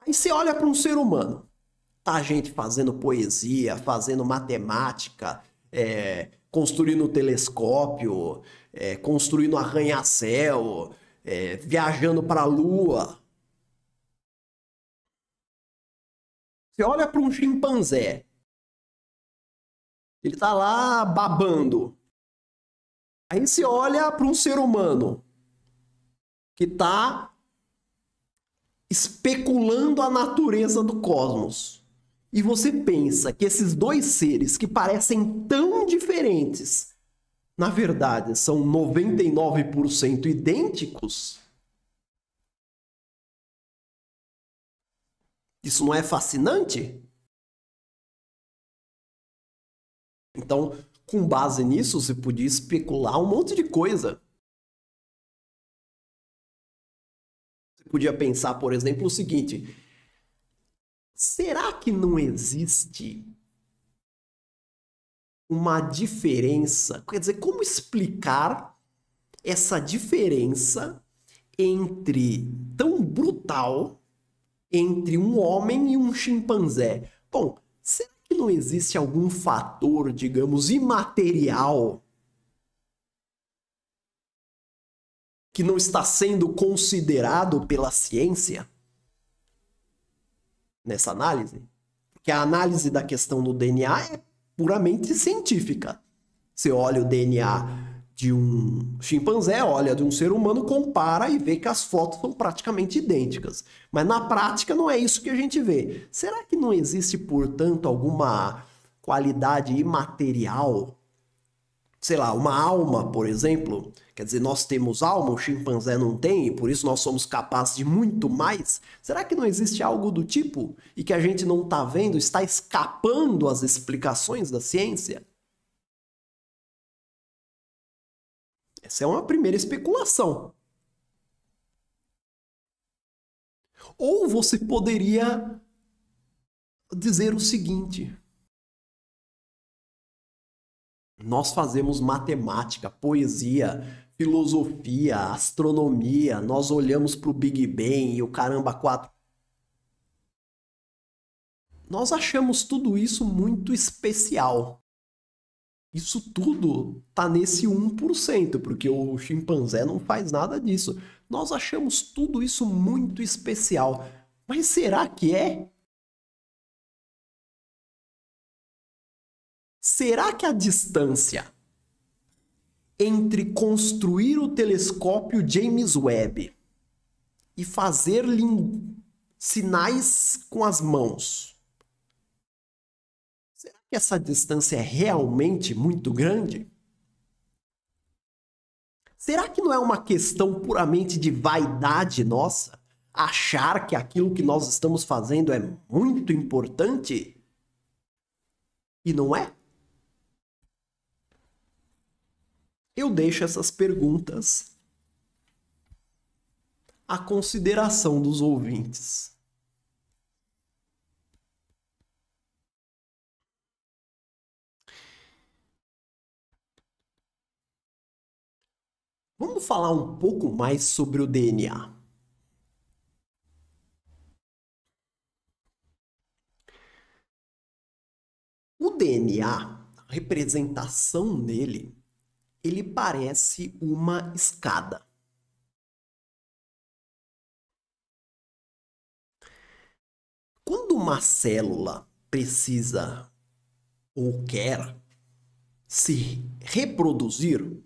Aí você olha para um ser humano. Tá gente fazendo poesia, fazendo matemática, é, construindo telescópio, é, construindo arranha-céu, é, viajando para a lua. Você olha para um chimpanzé. Ele tá lá babando. Aí você olha para um ser humano que tá especulando a natureza do cosmos e você pensa que esses dois seres que parecem tão diferentes, na verdade são 99% idênticos, isso não é fascinante? Então, com base nisso, você podia especular um monte de coisa. Você podia pensar, por exemplo, o seguinte: Será que não existe uma diferença? Quer dizer, como explicar essa diferença entre tão brutal entre um homem e um chimpanzé? Bom, será que não existe algum fator, digamos, imaterial que não está sendo considerado pela ciência? nessa análise, porque a análise da questão do DNA é puramente científica. Você olha o DNA de um chimpanzé, olha de um ser humano, compara e vê que as fotos são praticamente idênticas. Mas na prática não é isso que a gente vê. Será que não existe, portanto, alguma qualidade imaterial sei lá, uma alma, por exemplo, quer dizer, nós temos alma, o chimpanzé não tem, e por isso nós somos capazes de muito mais? Será que não existe algo do tipo e que a gente não está vendo, está escapando às explicações da ciência? Essa é uma primeira especulação. Ou você poderia dizer o seguinte: nós fazemos matemática, poesia, filosofia, astronomia, nós olhamos para o Big Bang e o caramba quatro. Nós achamos tudo isso muito especial. Isso tudo tá nesse 1%, porque o chimpanzé não faz nada disso. Nós achamos tudo isso muito especial. Mas será que é? Será que a distância entre construir o telescópio James Webb e fazer sinais com as mãos, será que essa distância é realmente muito grande? Será que não é uma questão puramente de vaidade nossa? Achar que aquilo que nós estamos fazendo é muito importante? E não é? Eu deixo essas perguntas à consideração dos ouvintes. Vamos falar um pouco mais sobre o DNA. O DNA, a representação dele, ele parece uma escada. Quando uma célula precisa ou quer se reproduzir,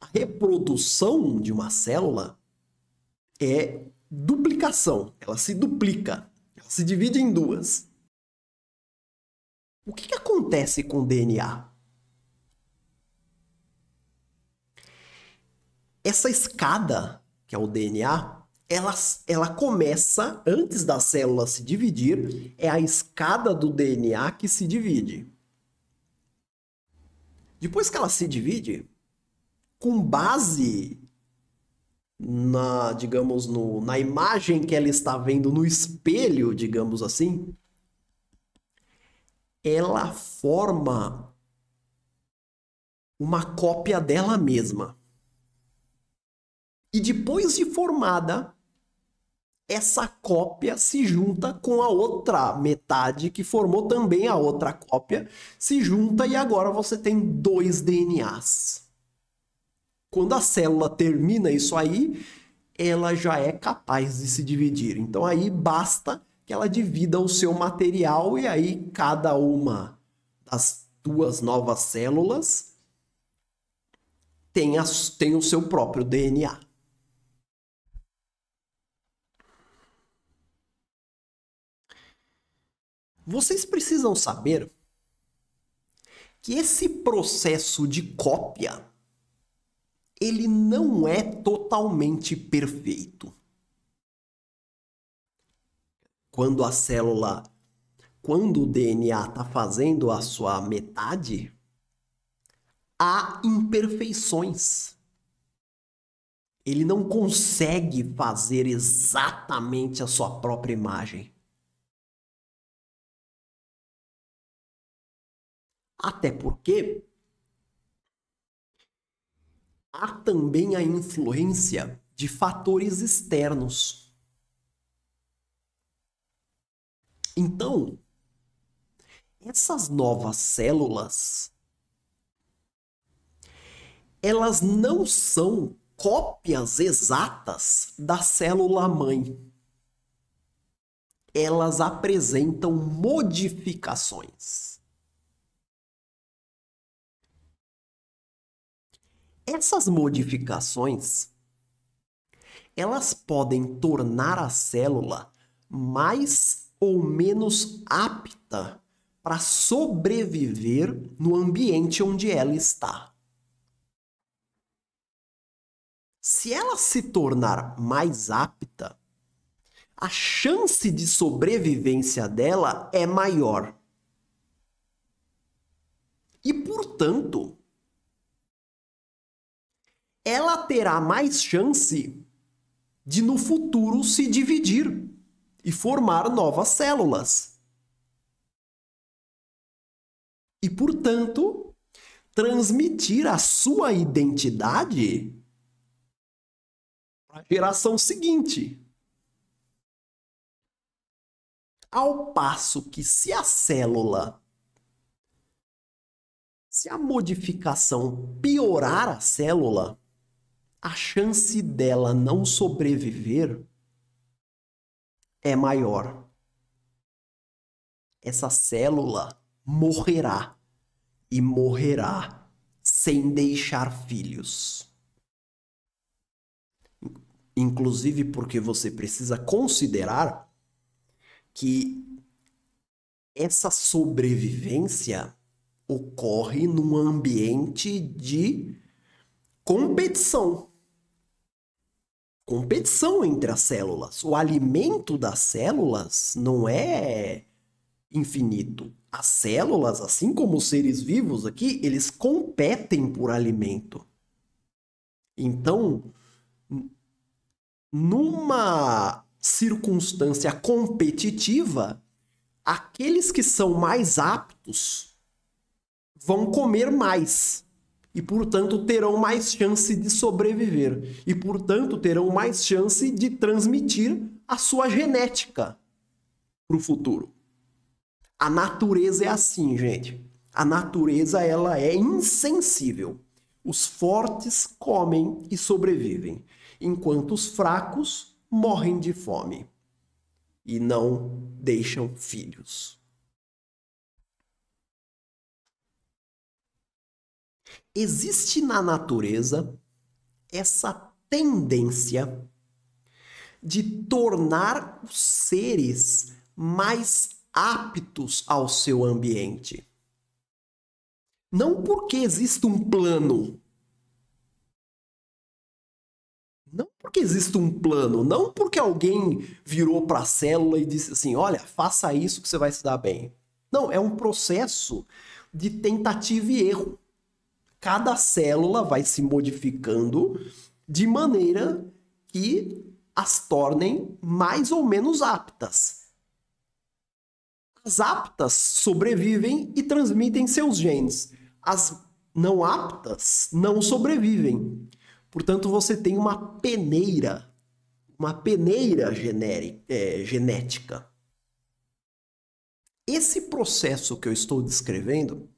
a reprodução de uma célula é duplicação, ela se duplica, ela se divide em duas. O que, que acontece com o DNA? Essa escada, que é o DNA, ela, ela começa antes da célula se dividir, é a escada do DNA que se divide. Depois que ela se divide, com base na, digamos, no, na imagem que ela está vendo no espelho, digamos assim, ela forma uma cópia dela mesma. E depois de formada, essa cópia se junta com a outra metade que formou também a outra cópia, se junta e agora você tem dois DNAs. Quando a célula termina isso aí, ela já é capaz de se dividir. Então aí basta que ela divida o seu material e aí cada uma das duas novas células tem, a, tem o seu próprio DNA. Vocês precisam saber que esse processo de cópia ele não é totalmente perfeito. Quando a célula, quando o DNA está fazendo a sua metade, há imperfeições. Ele não consegue fazer exatamente a sua própria imagem. Até porque há também a influência de fatores externos. Então, essas novas células elas não são cópias exatas da célula mãe. Elas apresentam modificações. Essas modificações elas podem tornar a célula mais ou menos apta para sobreviver no ambiente onde ela está. Se ela se tornar mais apta, a chance de sobrevivência dela é maior. E, portanto, ela terá mais chance de no futuro se dividir e formar novas células. E, portanto, transmitir a sua identidade para a geração seguinte. Ao passo que, se a célula, se a modificação piorar a célula, a chance dela não sobreviver é maior. Essa célula morrerá e morrerá sem deixar filhos. Inclusive porque você precisa considerar que essa sobrevivência ocorre num ambiente de competição competição entre as células. O alimento das células não é infinito. As células, assim como os seres vivos aqui, eles competem por alimento. Então, numa circunstância competitiva, aqueles que são mais aptos vão comer mais e, portanto, terão mais chance de sobreviver e, portanto, terão mais chance de transmitir a sua genética para o futuro. A natureza é assim, gente. A natureza ela é insensível. Os fortes comem e sobrevivem, enquanto os fracos morrem de fome e não deixam filhos. existe na natureza essa tendência de tornar os seres mais aptos ao seu ambiente. Não porque existe um plano. Não porque existe um plano, não porque alguém virou para a célula e disse assim: "Olha, faça isso que você vai se dar bem". Não, é um processo de tentativa e erro cada célula vai se modificando de maneira que as tornem mais ou menos aptas. As aptas sobrevivem e transmitem seus genes. As não aptas não sobrevivem. Portanto, você tem uma peneira, uma peneira genérica, é, genética. Esse processo que eu estou descrevendo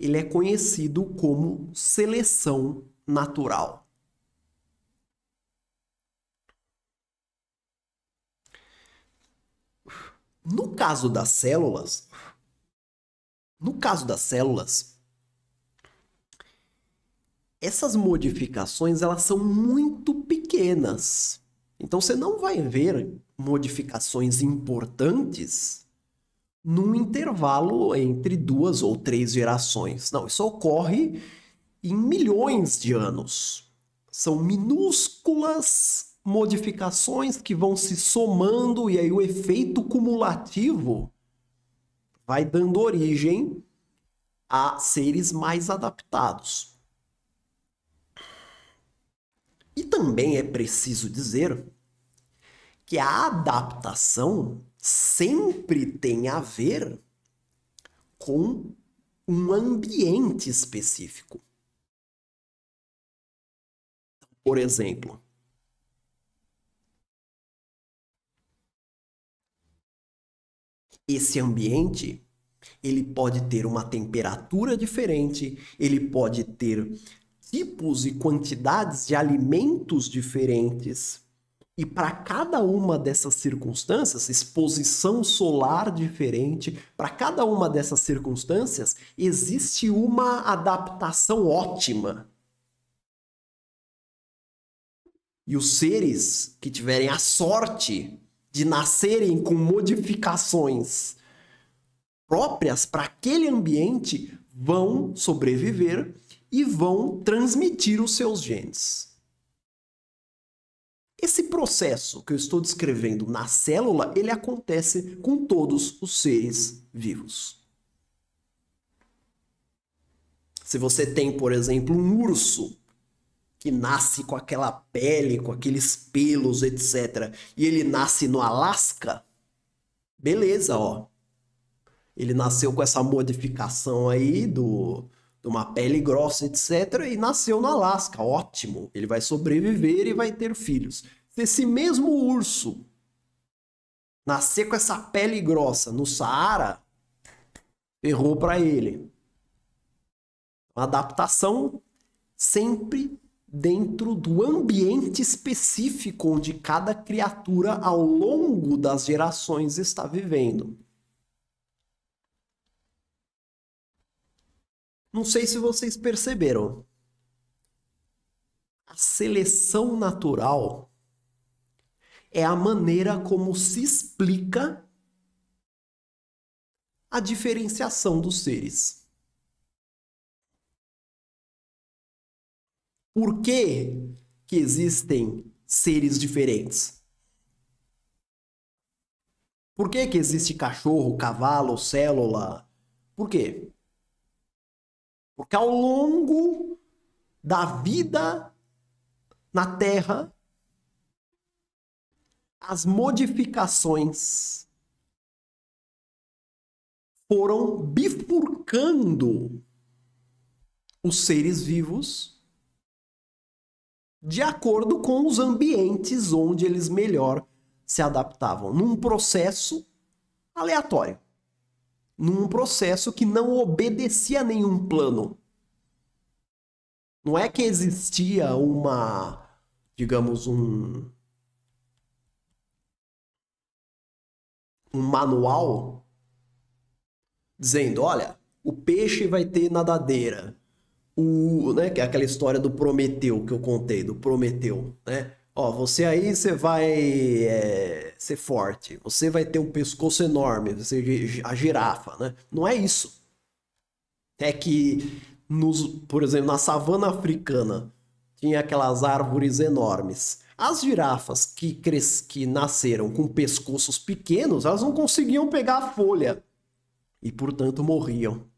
ele é conhecido como seleção natural. No caso das células, no caso das células, essas modificações elas são muito pequenas. Então você não vai ver modificações importantes num intervalo entre duas ou três gerações. Não, isso ocorre em milhões de anos. São minúsculas modificações que vão se somando e aí o efeito cumulativo vai dando origem a seres mais adaptados. E também é preciso dizer que a adaptação sempre tem a ver com um ambiente específico. Então, por exemplo, esse ambiente ele pode ter uma temperatura diferente, ele pode ter tipos e quantidades de alimentos diferentes e para cada uma dessas circunstâncias, exposição solar diferente, para cada uma dessas circunstâncias, existe uma adaptação ótima. E os seres que tiverem a sorte de nascerem com modificações próprias para aquele ambiente vão sobreviver e vão transmitir os seus genes. Esse processo que eu estou descrevendo na célula, ele acontece com todos os seres vivos. Se você tem, por exemplo, um urso que nasce com aquela pele, com aqueles pelos, etc, e ele nasce no Alasca, beleza, ó. Ele nasceu com essa modificação aí do uma pele grossa, etc. E nasceu no Alasca, ótimo. Ele vai sobreviver e vai ter filhos. Se esse mesmo urso nascer com essa pele grossa no Saara, errou para ele. Uma adaptação sempre dentro do ambiente específico onde cada criatura ao longo das gerações está vivendo. Não sei se vocês perceberam. A seleção natural é a maneira como se explica a diferenciação dos seres. Por que, que existem seres diferentes? Por que, que existe cachorro, cavalo, célula? Por quê? Porque ao longo da vida na Terra, as modificações foram bifurcando os seres vivos de acordo com os ambientes onde eles melhor se adaptavam, num processo aleatório num processo que não obedecia a nenhum plano. Não é que existia uma, digamos, um um manual dizendo, olha, o peixe vai ter nadadeira. O, né, que é aquela história do Prometeu que eu contei, do Prometeu, né? Ó, você aí, você vai é, ser forte, você vai ter um pescoço enorme, você a girafa, né? Não é isso. É que, nos, por exemplo, na savana africana, tinha aquelas árvores enormes. As girafas que, cres... que nasceram com pescoços pequenos, elas não conseguiam pegar a folha e, portanto, morriam.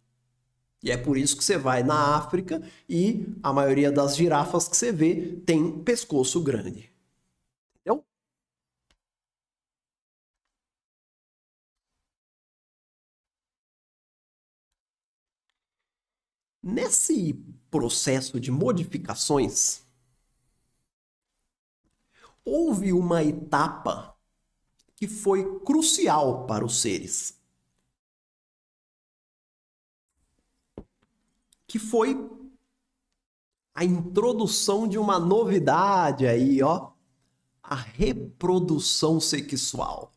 E é por isso que você vai na África e a maioria das girafas que você vê tem pescoço grande. Entendeu? Nesse processo de modificações, houve uma etapa que foi crucial para os seres que foi a introdução de uma novidade aí, ó, a reprodução sexual.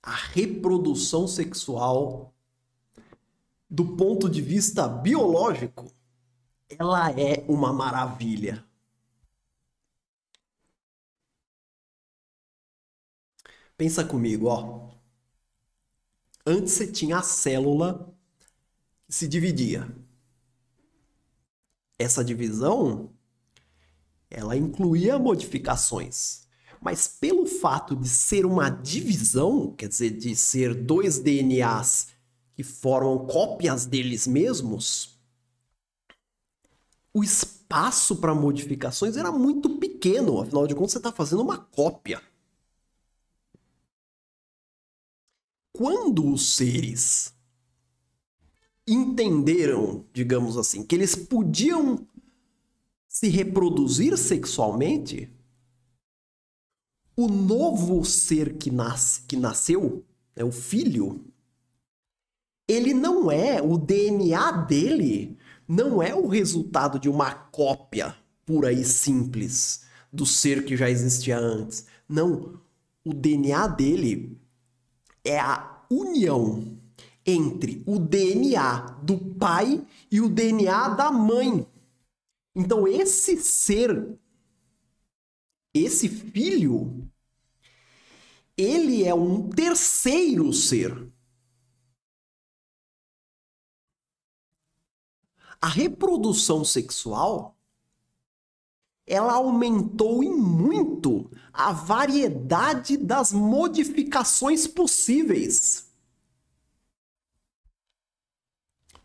A reprodução sexual, do ponto de vista biológico, ela é uma maravilha. Pensa comigo, ó. Antes você tinha a célula que se dividia. Essa divisão ela incluía modificações. Mas pelo fato de ser uma divisão, quer dizer, de ser dois DNAs que formam cópias deles mesmos, o espaço para modificações era muito pequeno. Afinal de contas, você está fazendo uma cópia. quando os seres entenderam, digamos assim, que eles podiam se reproduzir sexualmente, o novo ser que, nasce, que nasceu, né, o filho, ele não é, o DNA dele não é o resultado de uma cópia pura e simples do ser que já existia antes. Não, o DNA dele é a união entre o DNA do pai e o DNA da mãe. Então, esse ser, esse filho, ele é um terceiro ser. A reprodução sexual ela aumentou em muito a variedade das modificações possíveis.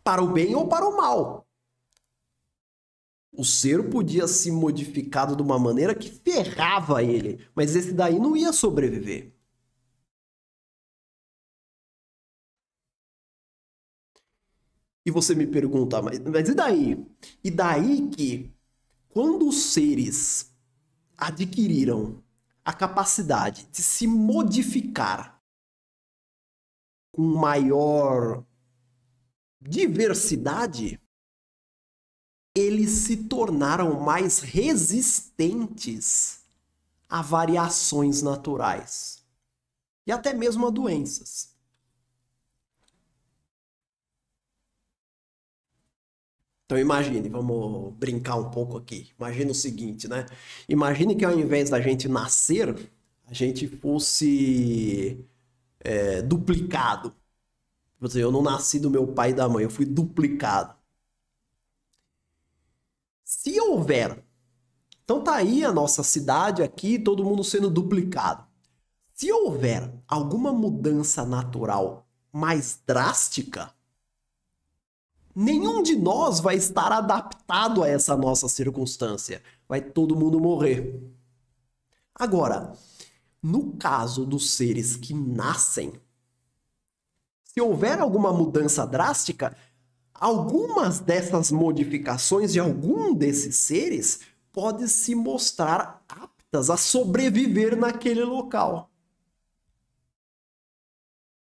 Para o bem ou para o mal. O ser podia ser modificado de uma maneira que ferrava ele, mas esse daí não ia sobreviver. E você me pergunta, mas, mas e daí? E daí que quando os seres adquiriram a capacidade de se modificar com maior diversidade, eles se tornaram mais resistentes a variações naturais e até mesmo a doenças. Então imagine, vamos brincar um pouco aqui. Imagina o seguinte, né? Imagine que ao invés da gente nascer, a gente fosse é, duplicado. Quer dizer, eu não nasci do meu pai e da mãe, eu fui duplicado. Se houver. Então tá aí a nossa cidade aqui, todo mundo sendo duplicado. Se houver alguma mudança natural mais drástica, Nenhum de nós vai estar adaptado a essa nossa circunstância. Vai todo mundo morrer. Agora, no caso dos seres que nascem, se houver alguma mudança drástica, algumas dessas modificações de algum desses seres pode se mostrar aptas a sobreviver naquele local.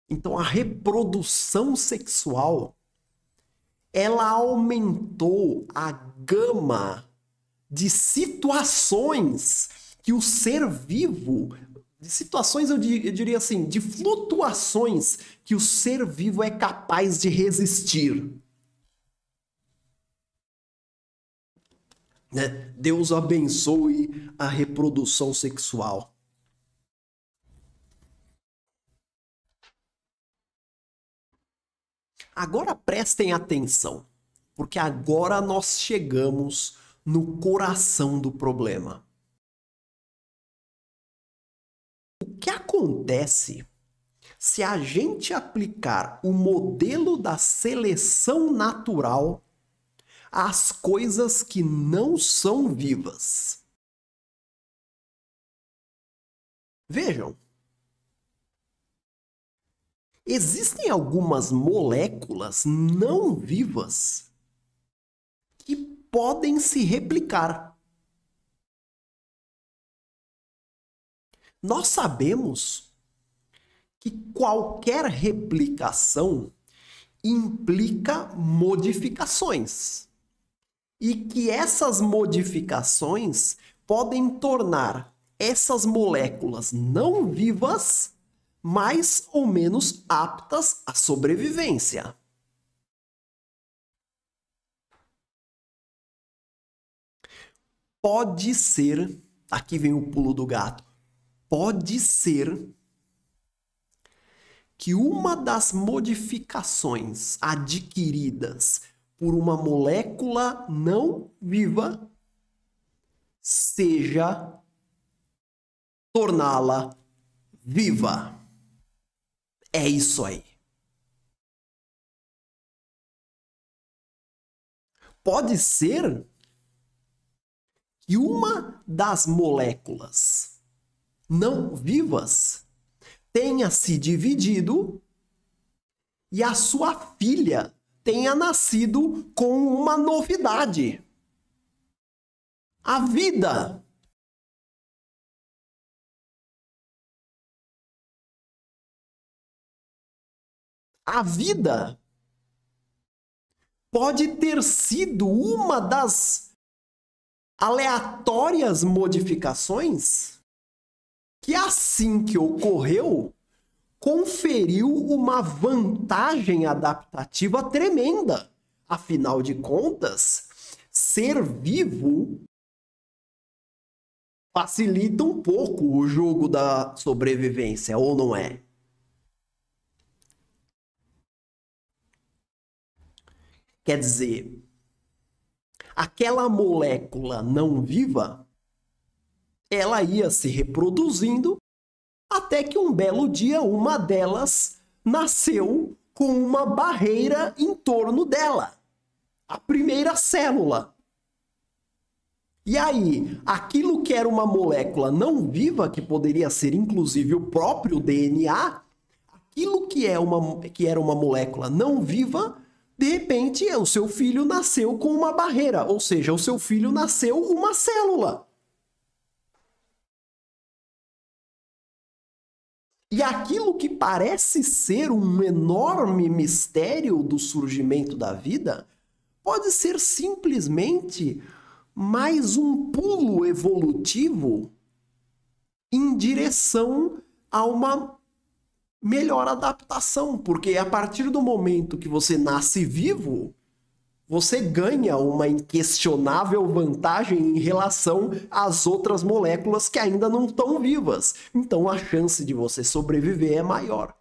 Então a reprodução sexual ela aumentou a gama de situações que o ser vivo, de situações eu, di, eu diria assim, de flutuações que o ser vivo é capaz de resistir. Né? Deus abençoe a reprodução sexual. Agora prestem atenção, porque agora nós chegamos no coração do problema. O que acontece se a gente aplicar o modelo da seleção natural às coisas que não são vivas? Vejam, Existem algumas moléculas não vivas que podem se replicar. Nós sabemos que qualquer replicação implica modificações e que essas modificações podem tornar essas moléculas não vivas mais ou menos aptas à sobrevivência. Pode ser, aqui vem o pulo do gato, pode ser que uma das modificações adquiridas por uma molécula não viva seja torná-la viva. É isso aí. Pode ser que uma das moléculas não vivas tenha se dividido e a sua filha tenha nascido com uma novidade. A vida a vida pode ter sido uma das aleatórias modificações que, assim que ocorreu, conferiu uma vantagem adaptativa tremenda. Afinal de contas, ser vivo facilita um pouco o jogo da sobrevivência, ou não é? Quer dizer, aquela molécula não viva, ela ia se reproduzindo até que um belo dia uma delas nasceu com uma barreira em torno dela, a primeira célula. E aí, aquilo que era uma molécula não viva, que poderia ser inclusive o próprio DNA, aquilo que, é uma, que era uma molécula não viva de repente, o seu filho nasceu com uma barreira, ou seja, o seu filho nasceu uma célula. E aquilo que parece ser um enorme mistério do surgimento da vida pode ser simplesmente mais um pulo evolutivo em direção a uma melhor adaptação, porque a partir do momento que você nasce vivo, você ganha uma inquestionável vantagem em relação às outras moléculas que ainda não estão vivas. Então a chance de você sobreviver é maior.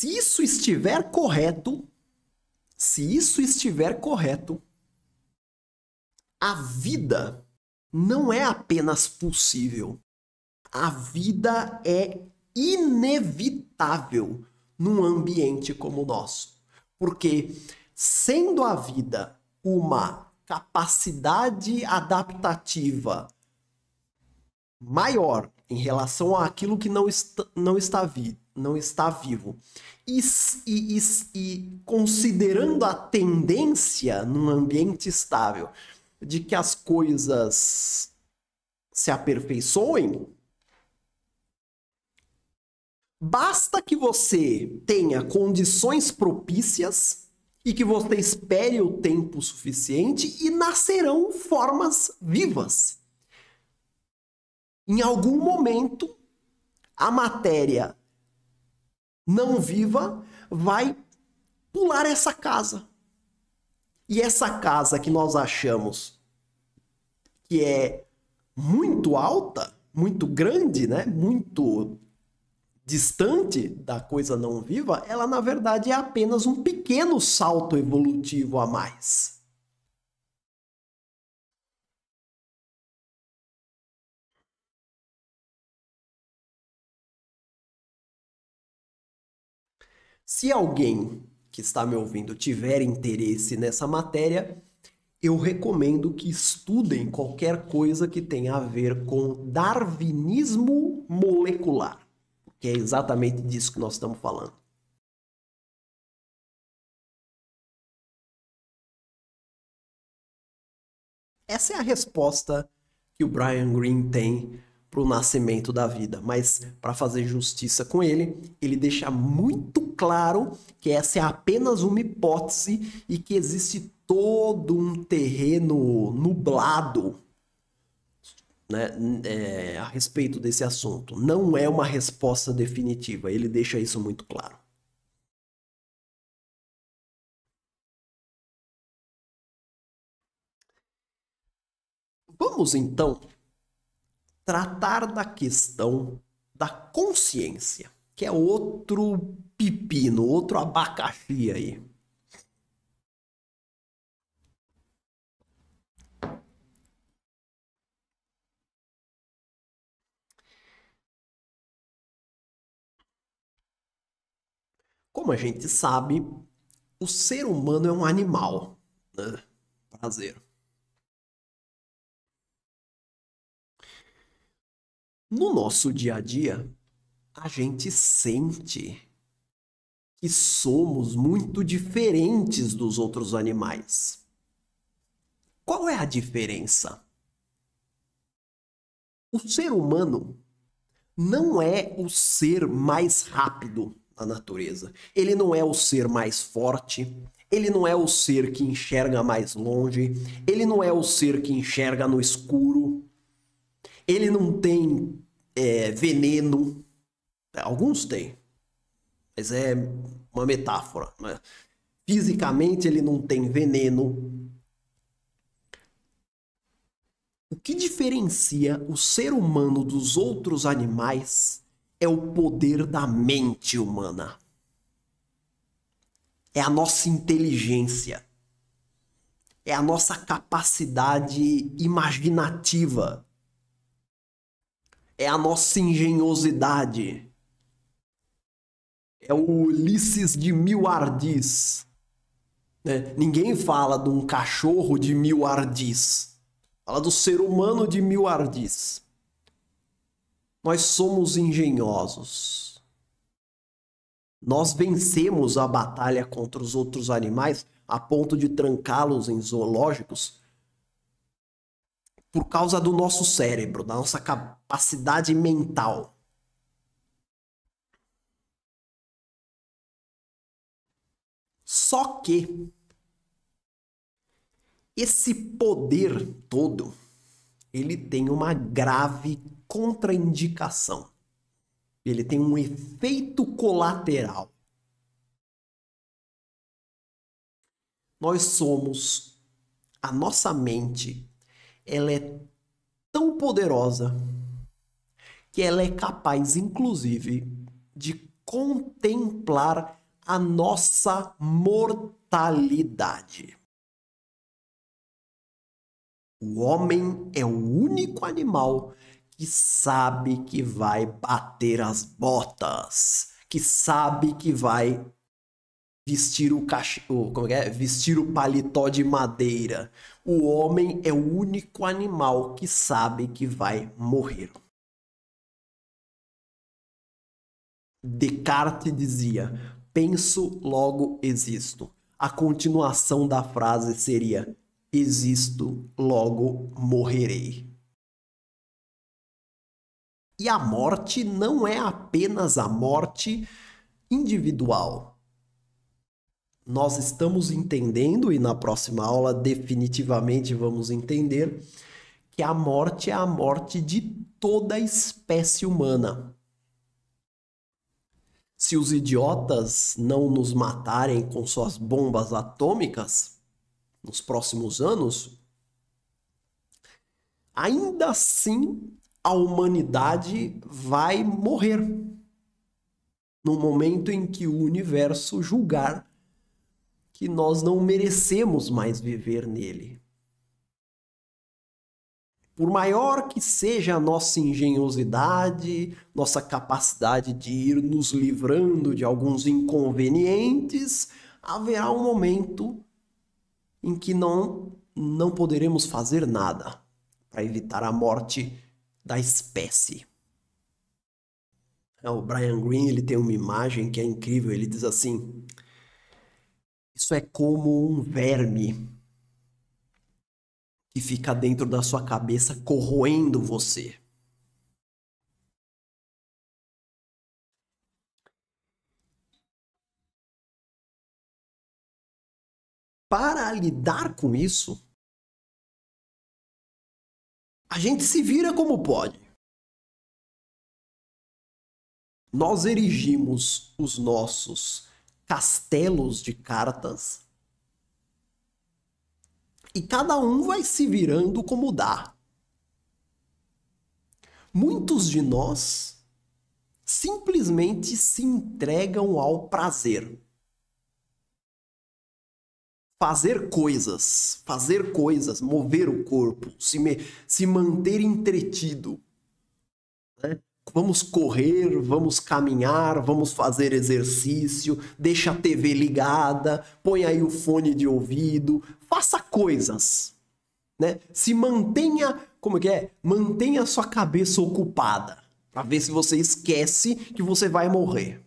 Se isso estiver correto, se isso estiver correto, a vida não é apenas possível. A vida é inevitável num ambiente como o nosso. Porque, sendo a vida uma capacidade adaptativa maior em relação àquilo que não, não está, vivo não está vivo. E, e, e, e, considerando a tendência num ambiente estável de que as coisas se aperfeiçoem, basta que você tenha condições propícias e que você espere o tempo suficiente e nascerão formas vivas. Em algum momento, a matéria não viva vai pular essa casa. E essa casa que nós achamos que é muito alta, muito grande, né? Muito distante da coisa não viva, ela na verdade é apenas um pequeno salto evolutivo a mais. Se alguém que está me ouvindo tiver interesse nessa matéria, eu recomendo que estudem qualquer coisa que tenha a ver com darwinismo molecular, que é exatamente disso que nós estamos falando. Essa é a resposta que o Brian Greene tem para o nascimento da vida, mas para fazer justiça com ele, ele deixa muito claro que essa é apenas uma hipótese e que existe todo um terreno nublado né, é, a respeito desse assunto. Não é uma resposta definitiva, ele deixa isso muito claro. Vamos então tratar da questão da consciência, que é outro pepino, outro abacaxi aí. Como a gente sabe, o ser humano é um animal. Né? Prazer. No nosso dia a dia, a gente sente que somos muito diferentes dos outros animais. Qual é a diferença? O ser humano não é o ser mais rápido na natureza. Ele não é o ser mais forte, ele não é o ser que enxerga mais longe, ele não é o ser que enxerga no escuro, ele não tem é, veneno. Alguns têm. Mas é uma metáfora. Né? Fisicamente ele não tem veneno. O que diferencia o ser humano dos outros animais é o poder da mente humana. É a nossa inteligência. É a nossa capacidade imaginativa é a nossa engenhosidade. É o Ulisses de mil ardis. Né? Ninguém fala de um cachorro de mil ardis. Fala do ser humano de mil ardis. Nós somos engenhosos. Nós vencemos a batalha contra os outros animais a ponto de trancá-los em zoológicos por causa do nosso cérebro, da nossa capacidade mental. Só que esse poder todo, ele tem uma grave contraindicação. Ele tem um efeito colateral. Nós somos a nossa mente ela é tão poderosa que ela é capaz, inclusive, de contemplar a nossa mortalidade. O homem é o único animal que sabe que vai bater as botas, que sabe que vai vestir o cacho, como é, é? Vestir o paletó de madeira. O homem é o único animal que sabe que vai morrer. Descartes dizia: penso, logo existo. A continuação da frase seria: existo, logo morrerei. E a morte não é apenas a morte individual, nós estamos entendendo, e na próxima aula definitivamente vamos entender, que a morte é a morte de toda a espécie humana. Se os idiotas não nos matarem com suas bombas atômicas nos próximos anos, ainda assim a humanidade vai morrer no momento em que o universo julgar que nós não merecemos mais viver nele. Por maior que seja a nossa engenhosidade, nossa capacidade de ir nos livrando de alguns inconvenientes, haverá um momento em que não não poderemos fazer nada para evitar a morte da espécie. É, o Brian Greene ele tem uma imagem que é incrível. Ele diz assim: isso é como um verme que fica dentro da sua cabeça corroendo você. Para lidar com isso, a gente se vira como pode. Nós erigimos os nossos castelos de cartas. E cada um vai se virando como dá. Muitos de nós simplesmente se entregam ao prazer. Fazer coisas, fazer coisas, mover o corpo, se, me, se manter entretido. Né? Vamos correr, vamos caminhar, vamos fazer exercício, deixa a TV ligada, põe aí o fone de ouvido, faça coisas, né? Se mantenha, como é que é? Mantenha sua cabeça ocupada, para ver se você esquece que você vai morrer.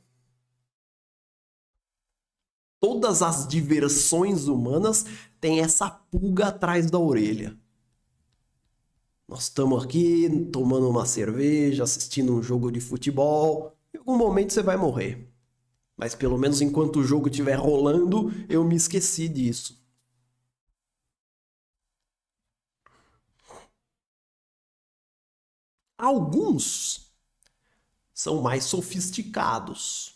Todas as diversões humanas têm essa pulga atrás da orelha. Nós estamos aqui tomando uma cerveja, assistindo um jogo de futebol. Em algum momento você vai morrer. Mas pelo menos enquanto o jogo estiver rolando, eu me esqueci disso. Alguns são mais sofisticados.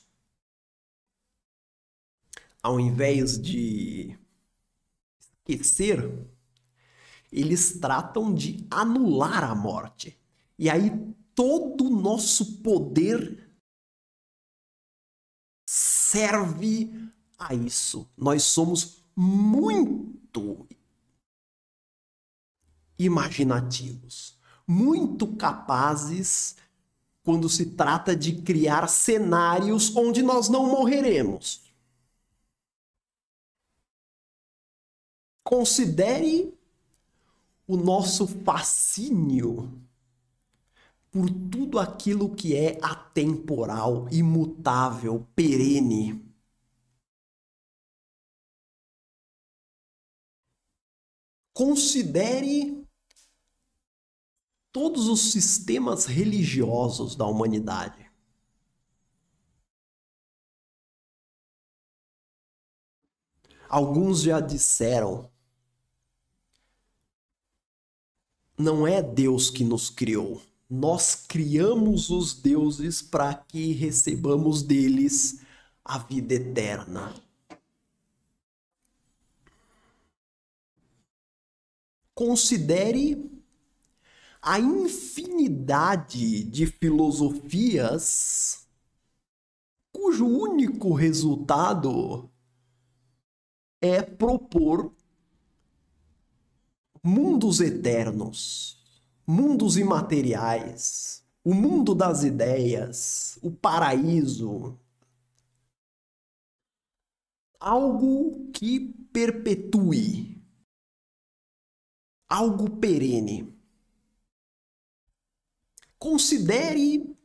Ao invés de esquecer eles tratam de anular a morte. E aí todo o nosso poder serve a isso. Nós somos muito imaginativos, muito capazes quando se trata de criar cenários onde nós não morreremos. Considere o nosso fascínio por tudo aquilo que é atemporal, imutável, perene. Considere todos os sistemas religiosos da humanidade. Alguns já disseram não é Deus que nos criou. Nós criamos os deuses para que recebamos deles a vida eterna. Considere a infinidade de filosofias cujo único resultado é propor mundos eternos, mundos imateriais, o mundo das ideias, o paraíso. Algo que perpetue, algo perene. Considere,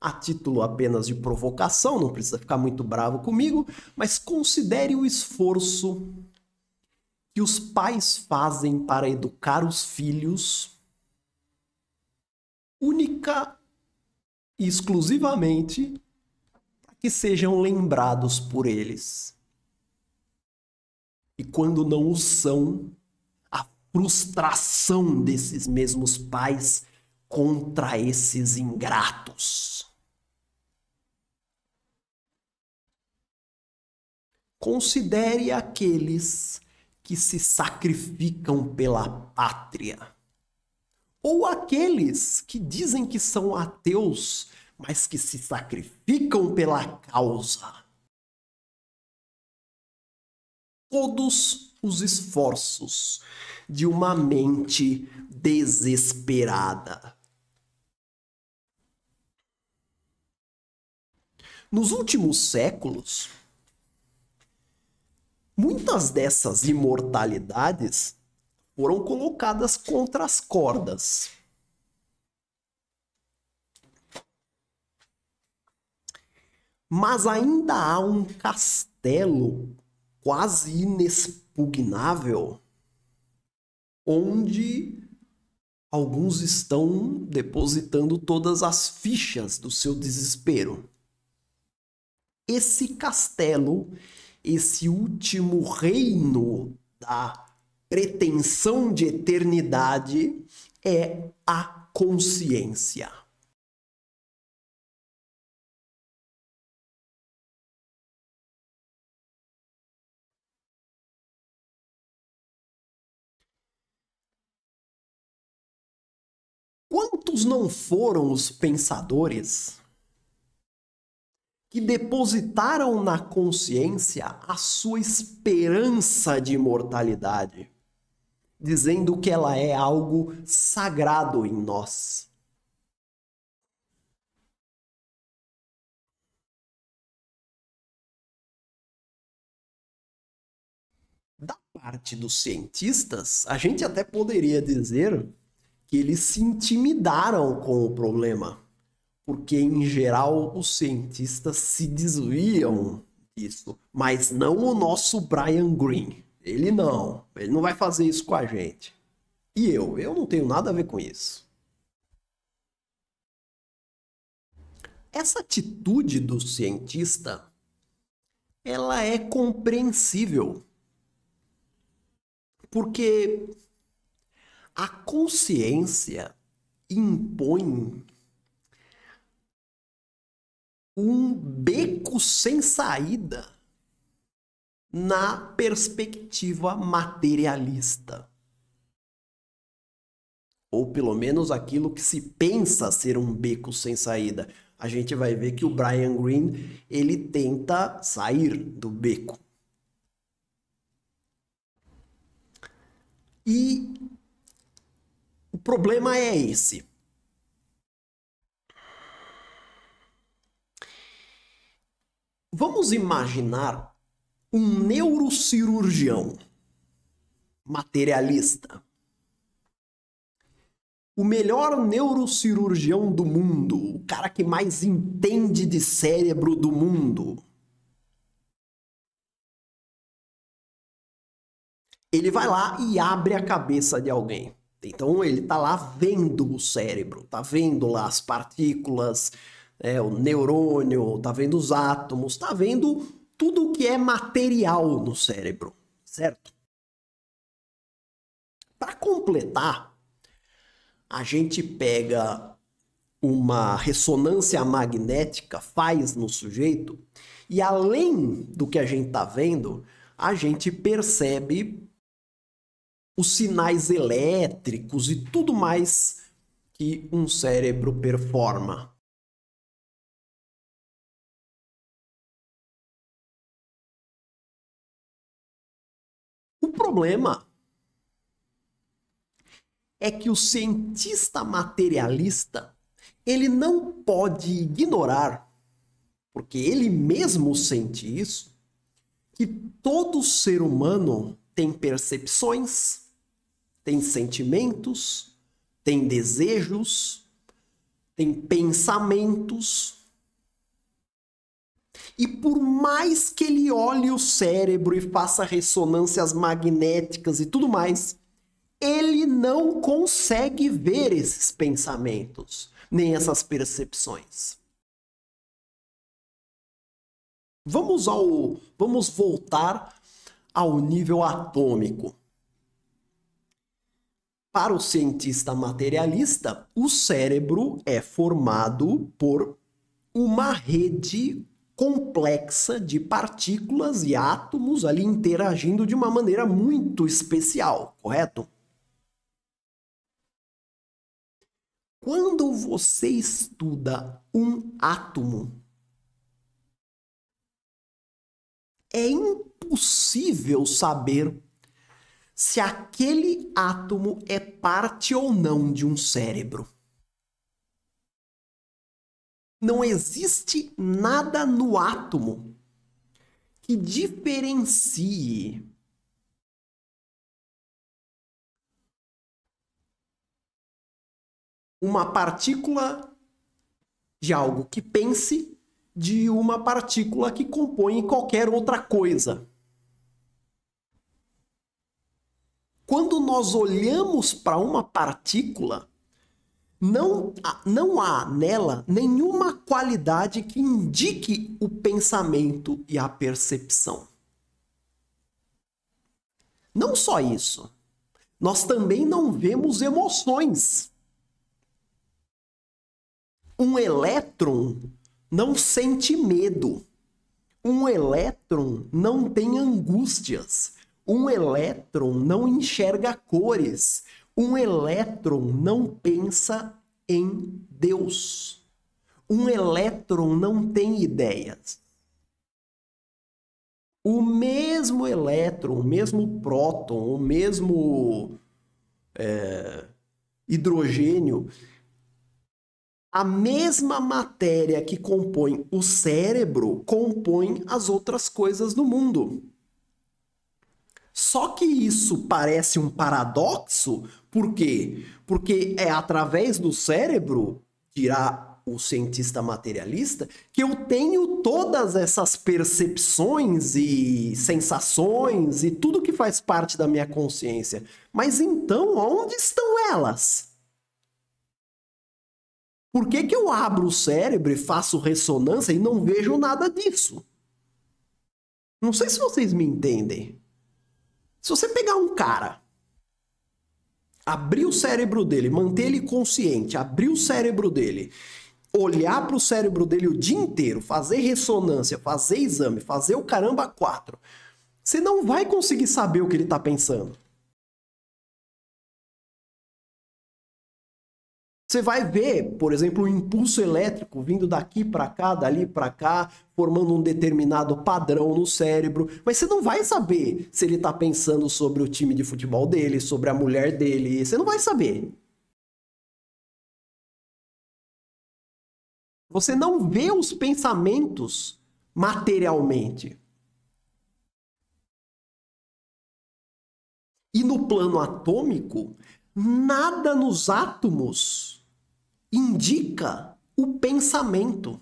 a título apenas de provocação, não precisa ficar muito bravo comigo, mas considere o esforço que os pais fazem para educar os filhos única e exclusivamente para que sejam lembrados por eles. E quando não o são, a frustração desses mesmos pais contra esses ingratos. Considere aqueles que se sacrificam pela pátria. Ou aqueles que dizem que são ateus, mas que se sacrificam pela causa. Todos os esforços de uma mente desesperada. Nos últimos séculos, Muitas dessas imortalidades foram colocadas contra as cordas. Mas ainda há um castelo quase inexpugnável onde alguns estão depositando todas as fichas do seu desespero. Esse castelo esse último reino da pretensão de eternidade é a consciência. Quantos não foram os pensadores que depositaram na consciência a sua esperança de imortalidade, dizendo que ela é algo sagrado em nós. Da parte dos cientistas, a gente até poderia dizer que eles se intimidaram com o problema porque em geral os cientistas se desviam disso, mas não o nosso Brian Green. Ele não, ele não vai fazer isso com a gente. E eu, eu não tenho nada a ver com isso. Essa atitude do cientista, ela é compreensível. Porque a consciência impõe um beco sem saída na perspectiva materialista. Ou pelo menos aquilo que se pensa ser um beco sem saída. A gente vai ver que o Brian Green, ele tenta sair do beco. E o problema é esse. Vamos imaginar um neurocirurgião materialista. O melhor neurocirurgião do mundo, o cara que mais entende de cérebro do mundo. Ele vai lá e abre a cabeça de alguém. Então ele tá lá vendo o cérebro, tá vendo lá as partículas, é, o neurônio, tá vendo os átomos, tá vendo tudo o que é material no cérebro, certo? Para completar, a gente pega uma ressonância magnética, faz no sujeito, e além do que a gente tá vendo, a gente percebe os sinais elétricos e tudo mais que um cérebro performa. O problema é que o cientista materialista ele não pode ignorar, porque ele mesmo sente isso, que todo ser humano tem percepções, tem sentimentos, tem desejos, tem pensamentos, e por mais que ele olhe o cérebro e faça ressonâncias magnéticas e tudo mais, ele não consegue ver esses pensamentos, nem essas percepções. Vamos ao vamos voltar ao nível atômico. Para o cientista materialista, o cérebro é formado por uma rede complexa de partículas e átomos ali interagindo de uma maneira muito especial, correto? Quando você estuda um átomo, é impossível saber se aquele átomo é parte ou não de um cérebro. Não existe nada no átomo que diferencie uma partícula de algo que pense de uma partícula que compõe qualquer outra coisa. Quando nós olhamos para uma partícula, não, não há nela nenhuma qualidade que indique o pensamento e a percepção. Não só isso, nós também não vemos emoções. Um elétron não sente medo. Um elétron não tem angústias. Um elétron não enxerga cores. Um elétron não pensa em Deus. Um elétron não tem ideias. O mesmo elétron, o mesmo próton, o mesmo é, hidrogênio, a mesma matéria que compõe o cérebro compõe as outras coisas do mundo. Só que isso parece um paradoxo por quê? Porque é através do cérebro, dirá o cientista materialista, que eu tenho todas essas percepções e sensações e tudo que faz parte da minha consciência. Mas então, onde estão elas? Por que, que eu abro o cérebro e faço ressonância e não vejo nada disso? Não sei se vocês me entendem. Se você pegar um cara abrir o cérebro dele, manter ele consciente, abrir o cérebro dele, olhar para o cérebro dele o dia inteiro, fazer ressonância, fazer exame, fazer o caramba quatro, você não vai conseguir saber o que ele está pensando. Você vai ver, por exemplo, o impulso elétrico vindo daqui para cá, dali para cá, formando um determinado padrão no cérebro, mas você não vai saber se ele está pensando sobre o time de futebol dele, sobre a mulher dele, você não vai saber. Você não vê os pensamentos materialmente. E no plano atômico, nada nos átomos indica o pensamento.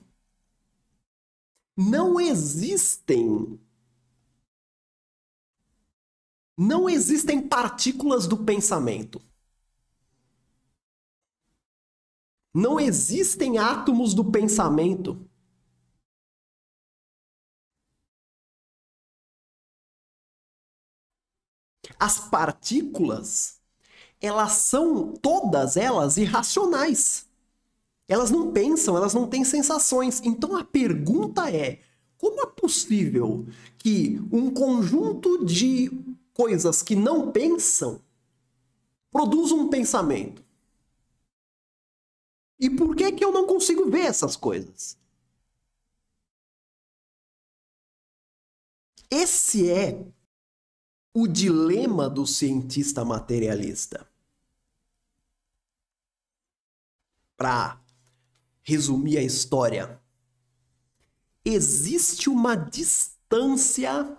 Não existem. Não existem partículas do pensamento. Não existem átomos do pensamento. As partículas, elas são todas elas irracionais. Elas não pensam, elas não têm sensações. Então a pergunta é: como é possível que um conjunto de coisas que não pensam produza um pensamento? E por que que eu não consigo ver essas coisas? Esse é o dilema do cientista materialista. Para resumir a história. Existe uma distância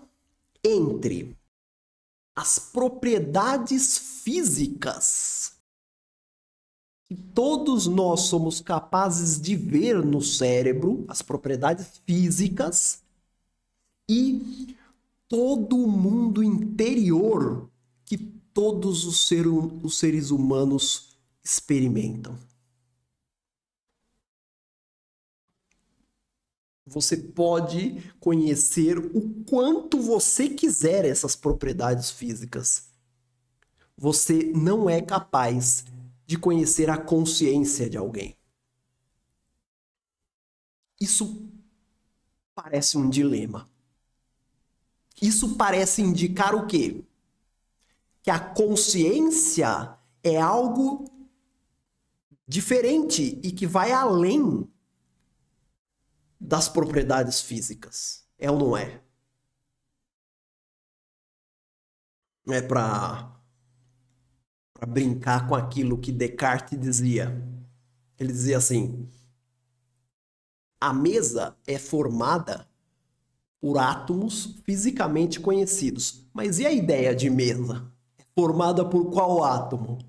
entre as propriedades físicas que todos nós somos capazes de ver no cérebro, as propriedades físicas, e todo o mundo interior que todos os, ser, os seres humanos experimentam. Você pode conhecer o quanto você quiser essas propriedades físicas. Você não é capaz de conhecer a consciência de alguém. Isso parece um dilema. Isso parece indicar o quê? Que a consciência é algo diferente e que vai além das propriedades físicas. É ou não é? É para brincar com aquilo que Descartes dizia. Ele dizia assim: a mesa é formada por átomos fisicamente conhecidos. Mas e a ideia de mesa? É formada por qual átomo?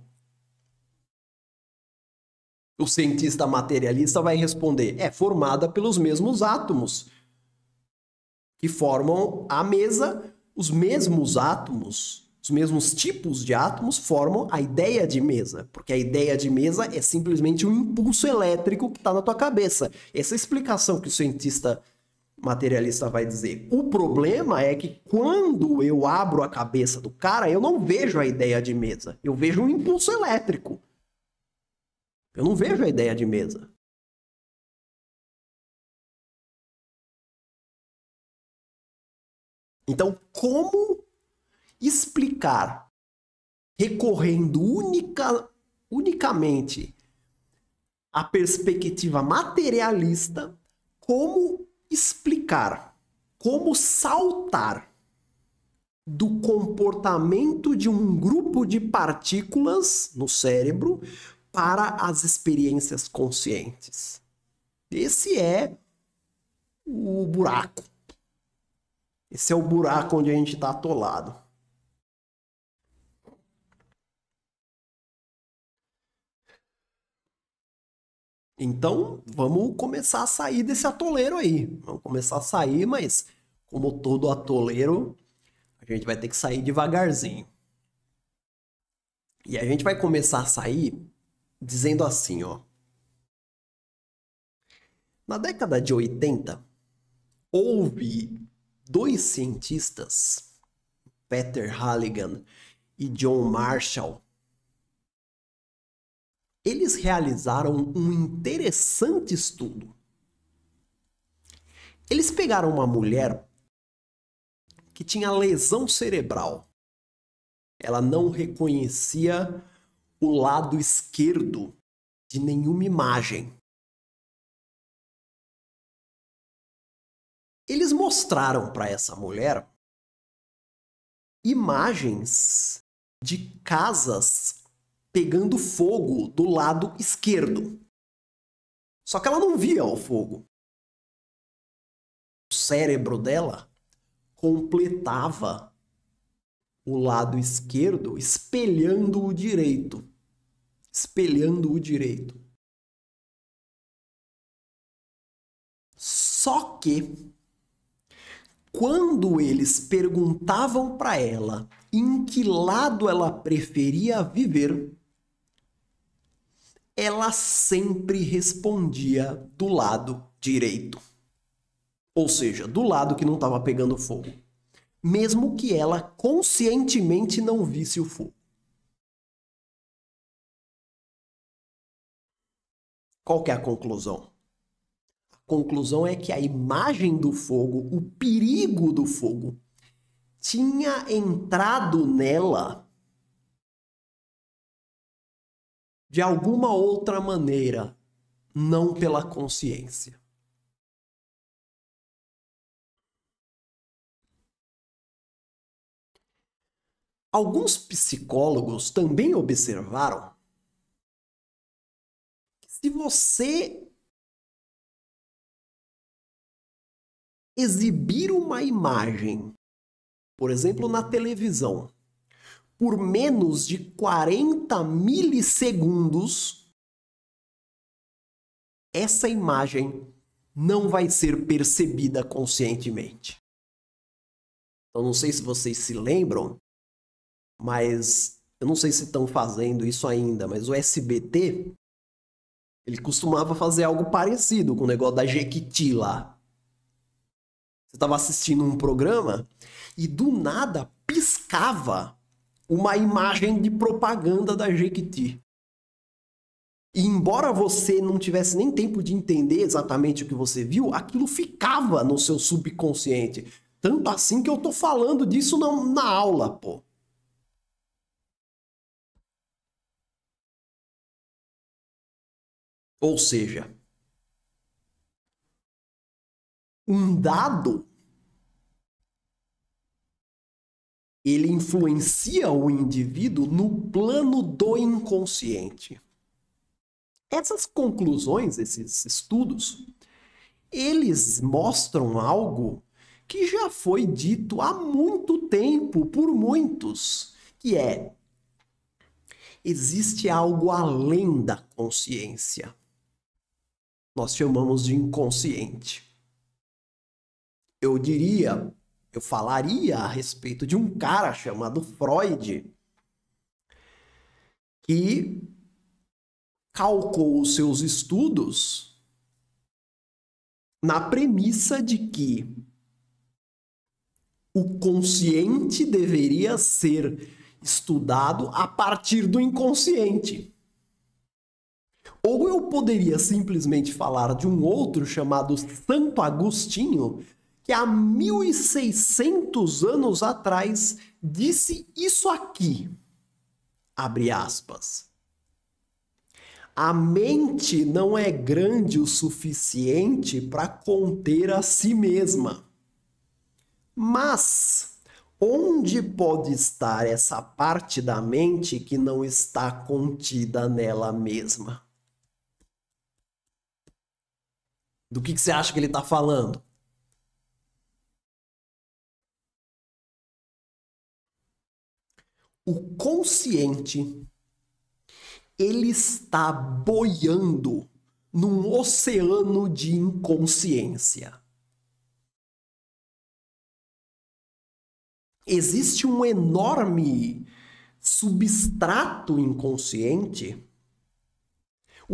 O cientista materialista vai responder: é formada pelos mesmos átomos que formam a mesa, os mesmos átomos, os mesmos tipos de átomos formam a ideia de mesa, porque a ideia de mesa é simplesmente um impulso elétrico que está na tua cabeça. Essa é explicação que o cientista materialista vai dizer. O problema é que quando eu abro a cabeça do cara, eu não vejo a ideia de mesa, eu vejo um impulso elétrico. Eu não vejo a ideia de mesa. Então, como explicar recorrendo única, unicamente à perspectiva materialista, como explicar, como saltar do comportamento de um grupo de partículas no cérebro para as experiências conscientes. Esse é o buraco. Esse é o buraco onde a gente está atolado. Então, vamos começar a sair desse atoleiro aí. Vamos começar a sair, mas como todo atoleiro, a gente vai ter que sair devagarzinho. E a gente vai começar a sair dizendo assim, ó. Na década de 80, houve dois cientistas, Peter Halligan e John Marshall. Eles realizaram um interessante estudo. Eles pegaram uma mulher que tinha lesão cerebral. Ela não reconhecia o lado esquerdo de nenhuma imagem. Eles mostraram para essa mulher imagens de casas pegando fogo do lado esquerdo. Só que ela não via o fogo. O cérebro dela completava o lado esquerdo espelhando o direito. Espelhando o direito. Só que, quando eles perguntavam para ela em que lado ela preferia viver, ela sempre respondia do lado direito. Ou seja, do lado que não estava pegando fogo mesmo que ela conscientemente não visse o fogo. Qual que é a conclusão? A conclusão é que a imagem do fogo, o perigo do fogo, tinha entrado nela de alguma outra maneira, não pela consciência. Alguns psicólogos também observaram que se você exibir uma imagem, por exemplo, na televisão, por menos de 40 milissegundos, essa imagem não vai ser percebida conscientemente. Então, não sei se vocês se lembram mas eu não sei se estão fazendo isso ainda, mas o SBT ele costumava fazer algo parecido com o negócio da Jequiti lá. Você estava assistindo um programa e do nada piscava uma imagem de propaganda da Jequiti. E embora você não tivesse nem tempo de entender exatamente o que você viu, aquilo ficava no seu subconsciente. Tanto assim que eu tô falando disso na, na aula, pô. Ou seja, um dado ele influencia o indivíduo no plano do inconsciente. Essas conclusões, esses estudos, eles mostram algo que já foi dito há muito tempo por muitos, que é existe algo além da consciência nós chamamos de inconsciente. Eu diria, eu falaria a respeito de um cara chamado Freud que calcou os seus estudos na premissa de que o consciente deveria ser estudado a partir do inconsciente. Ou eu poderia simplesmente falar de um outro chamado Santo Agostinho, que há 1600 anos atrás disse isso aqui. Abre aspas. A mente não é grande o suficiente para conter a si mesma. Mas onde pode estar essa parte da mente que não está contida nela mesma? do que, que você acha que ele está falando? O consciente ele está boiando num oceano de inconsciência. Existe um enorme substrato inconsciente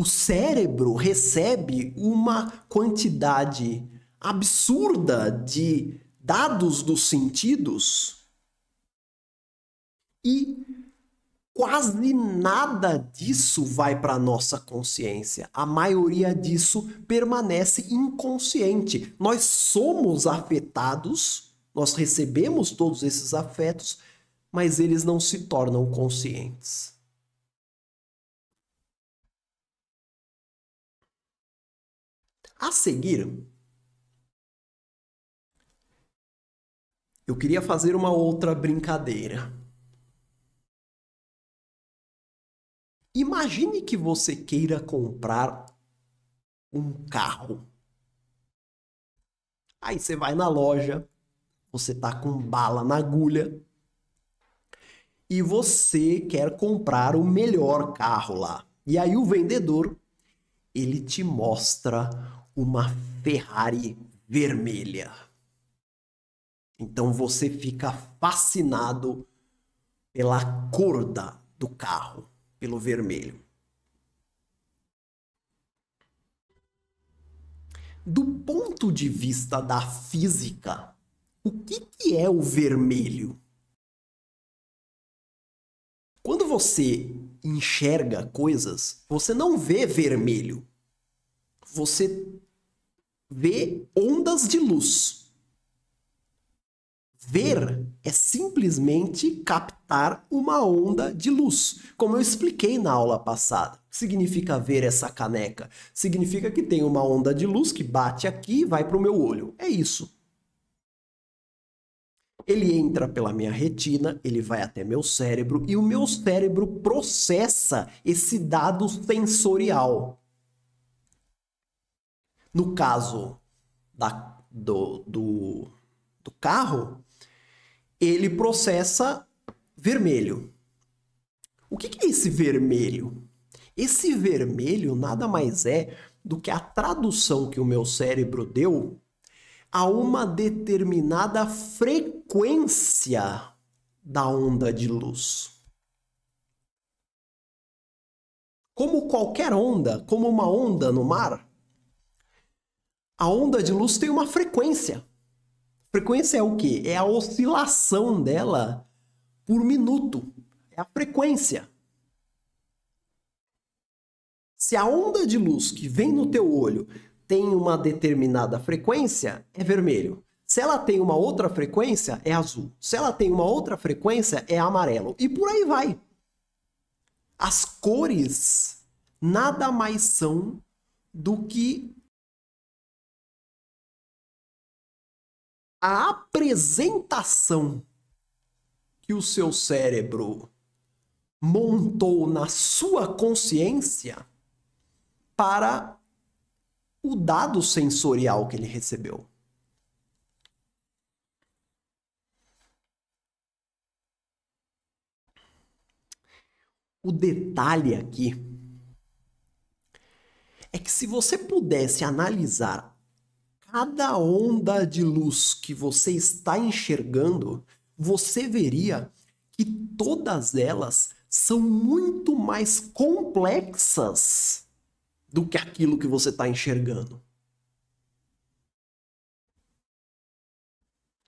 o cérebro recebe uma quantidade absurda de dados dos sentidos e quase nada disso vai para nossa consciência. A maioria disso permanece inconsciente. Nós somos afetados, nós recebemos todos esses afetos, mas eles não se tornam conscientes. A seguir, eu queria fazer uma outra brincadeira. Imagine que você queira comprar um carro. Aí você vai na loja, você tá com bala na agulha e você quer comprar o melhor carro lá. E aí o vendedor ele te mostra uma Ferrari vermelha. Então você fica fascinado pela cor da, do carro, pelo vermelho. Do ponto de vista da física, o que, que é o vermelho? Quando você enxerga coisas, você não vê vermelho, você vê ondas de luz. Ver é simplesmente captar uma onda de luz. Como eu expliquei na aula passada, significa ver essa caneca. Significa que tem uma onda de luz que bate aqui e vai para o meu olho. É isso. Ele entra pela minha retina, ele vai até meu cérebro e o meu cérebro processa esse dado sensorial. No caso da, do, do, do carro, ele processa vermelho. O que, que é esse vermelho? Esse vermelho nada mais é do que a tradução que o meu cérebro deu a uma determinada frequência da onda de luz. Como qualquer onda, como uma onda no mar, a onda de luz tem uma frequência. Frequência é o quê? É a oscilação dela por minuto. É a frequência. Se a onda de luz que vem no teu olho tem uma determinada frequência, é vermelho. Se ela tem uma outra frequência, é azul. Se ela tem uma outra frequência, é amarelo. E por aí vai. As cores nada mais são do que a apresentação que o seu cérebro montou na sua consciência para o dado sensorial que ele recebeu. O detalhe aqui é que se você pudesse analisar cada onda de luz que você está enxergando, você veria que todas elas são muito mais complexas do que aquilo que você está enxergando.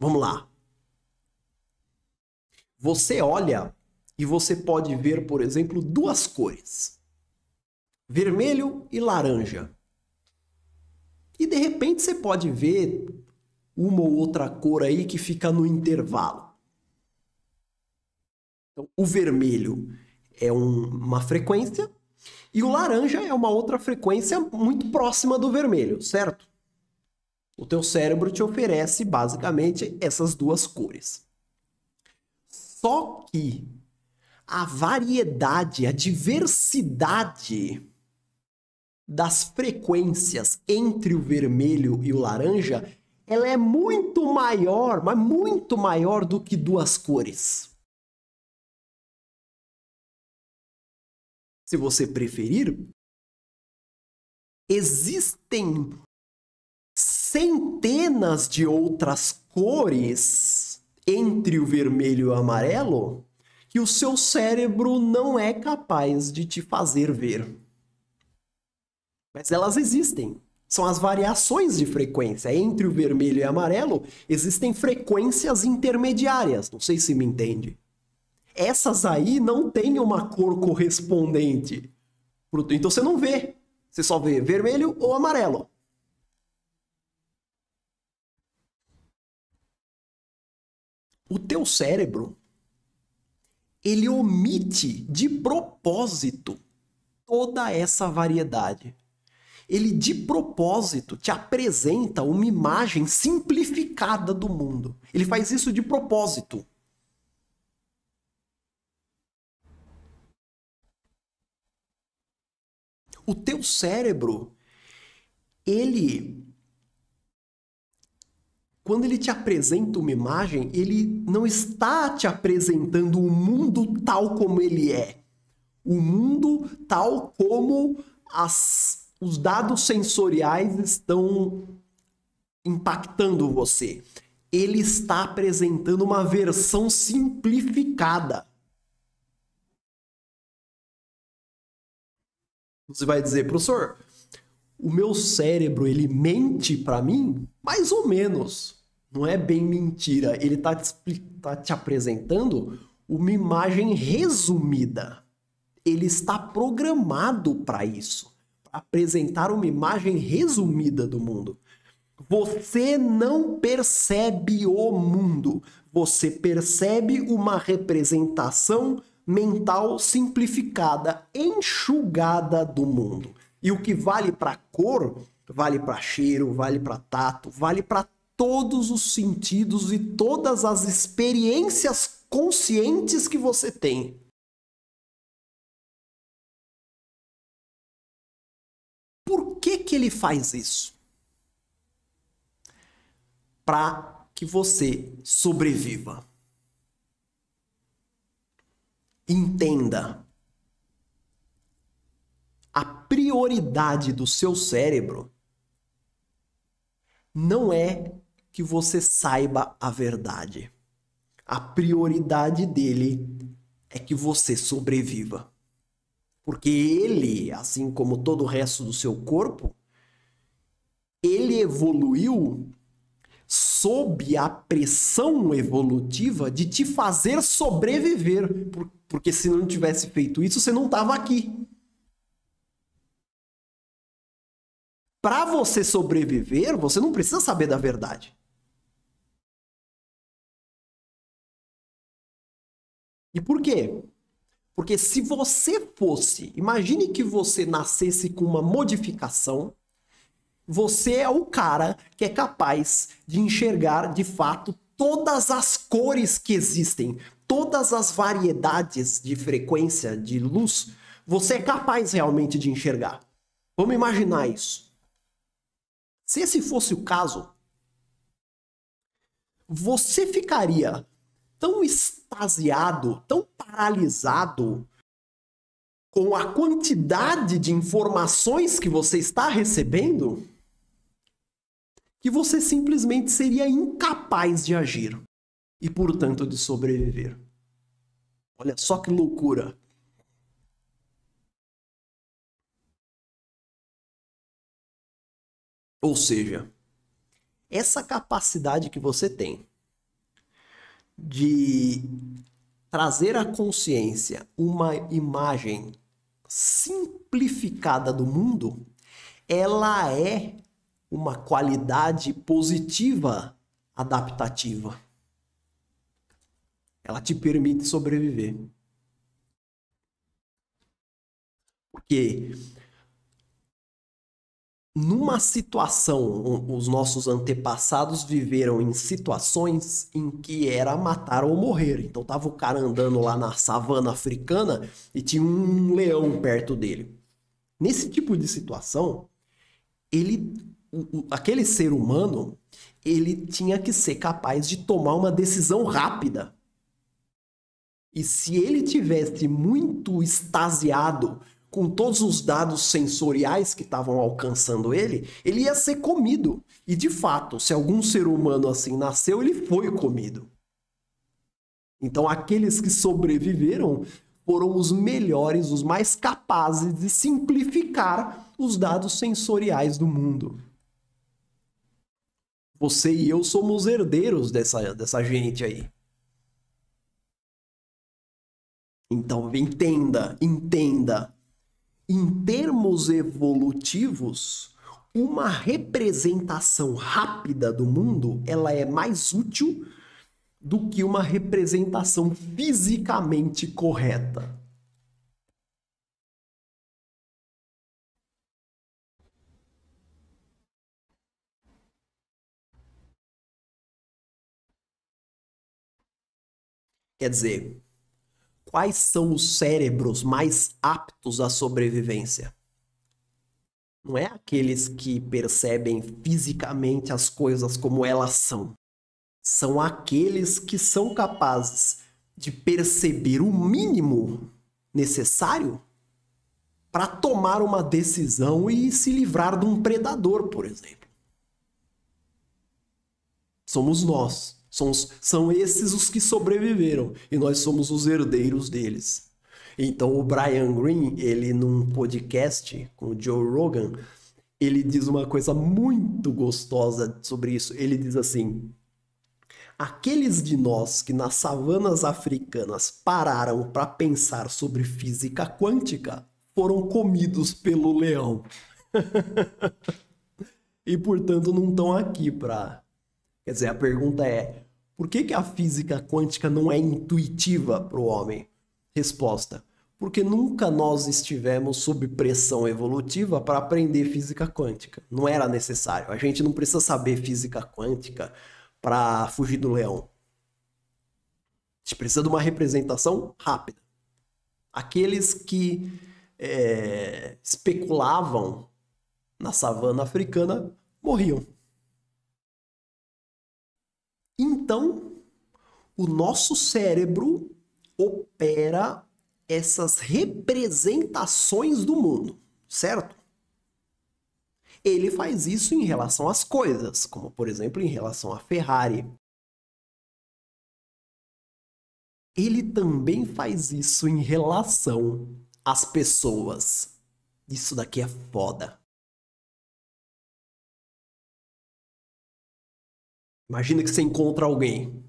Vamos lá. Você olha e você pode ver, por exemplo, duas cores: vermelho e laranja. E de repente você pode ver uma ou outra cor aí que fica no intervalo. Então, o vermelho é um, uma frequência e o laranja é uma outra frequência muito próxima do vermelho, certo? O teu cérebro te oferece basicamente essas duas cores. Só que a variedade, a diversidade das frequências entre o vermelho e o laranja, ela é muito maior, mas muito maior do que duas cores. Se você preferir, existem centenas de outras cores entre o vermelho e o amarelo que o seu cérebro não é capaz de te fazer ver. Mas elas existem. São as variações de frequência. Entre o vermelho e o amarelo, existem frequências intermediárias. Não sei se me entende. Essas aí não têm uma cor correspondente. Então você não vê. Você só vê vermelho ou amarelo. O teu cérebro ele omite de propósito toda essa variedade ele de propósito te apresenta uma imagem simplificada do mundo. Ele faz isso de propósito. O teu cérebro, ele quando ele te apresenta uma imagem, ele não está te apresentando o mundo tal como ele é. O mundo tal como as os dados sensoriais estão impactando você. Ele está apresentando uma versão simplificada. Você vai dizer, professor, o meu cérebro ele mente para mim? Mais ou menos. Não é bem mentira. Ele está te, tá te apresentando uma imagem resumida. Ele está programado para isso apresentar uma imagem resumida do mundo. Você não percebe o mundo, você percebe uma representação mental simplificada, enxugada do mundo. E o que vale para cor, vale para cheiro, vale para tato, vale para todos os sentidos e todas as experiências conscientes que você tem. Por que, que ele faz isso? Para que você sobreviva. Entenda. A prioridade do seu cérebro não é que você saiba a verdade. A prioridade dele é que você sobreviva. Porque ele, assim como todo o resto do seu corpo, ele evoluiu sob a pressão evolutiva de te fazer sobreviver, porque se não tivesse feito isso, você não estava aqui. Para você sobreviver, você não precisa saber da verdade. E por quê? Porque se você fosse, imagine que você nascesse com uma modificação, você é o cara que é capaz de enxergar de fato todas as cores que existem, todas as variedades de frequência de luz, você é capaz realmente de enxergar. Vamos imaginar isso. Se esse fosse o caso, você ficaria tão extasiado, tão paralisado com a quantidade de informações que você está recebendo que você simplesmente seria incapaz de agir e, portanto, de sobreviver. Olha só que loucura! Ou seja, essa capacidade que você tem de trazer à consciência uma imagem simplificada do mundo, ela é uma qualidade positiva adaptativa. Ela te permite sobreviver. Porque numa situação, os nossos antepassados viveram em situações em que era matar ou morrer. Então tava o cara andando lá na savana africana e tinha um leão perto dele. Nesse tipo de situação, ele aquele ser humano, ele tinha que ser capaz de tomar uma decisão rápida. E se ele tivesse muito extasiado com todos os dados sensoriais que estavam alcançando ele, ele ia ser comido. E de fato, se algum ser humano assim nasceu, ele foi comido. Então, aqueles que sobreviveram foram os melhores, os mais capazes de simplificar os dados sensoriais do mundo. Você e eu somos herdeiros dessa, dessa gente aí. Então, entenda, entenda em termos evolutivos, uma representação rápida do mundo, ela é mais útil do que uma representação fisicamente correta. Quer dizer, Quais são os cérebros mais aptos à sobrevivência? Não é aqueles que percebem fisicamente as coisas como elas são. São aqueles que são capazes de perceber o mínimo necessário para tomar uma decisão e se livrar de um predador, por exemplo. Somos nós. São, os, são esses os que sobreviveram e nós somos os herdeiros deles. Então o Brian Green, ele num podcast com o Joe Rogan, ele diz uma coisa muito gostosa sobre isso. Ele diz assim: Aqueles de nós que nas savanas africanas pararam para pensar sobre física quântica foram comidos pelo leão. e portanto não estão aqui para. Quer dizer, a pergunta é: por que, que a física quântica não é intuitiva para o homem? Resposta: porque nunca nós estivemos sob pressão evolutiva para aprender física quântica. Não era necessário. A gente não precisa saber física quântica para fugir do leão. A gente precisa de uma representação rápida. Aqueles que é, especulavam na savana africana morriam. Então, o nosso cérebro opera essas representações do mundo, certo? Ele faz isso em relação às coisas, como por exemplo em relação à Ferrari. Ele também faz isso em relação às pessoas. Isso daqui é foda. Imagina que você encontra alguém.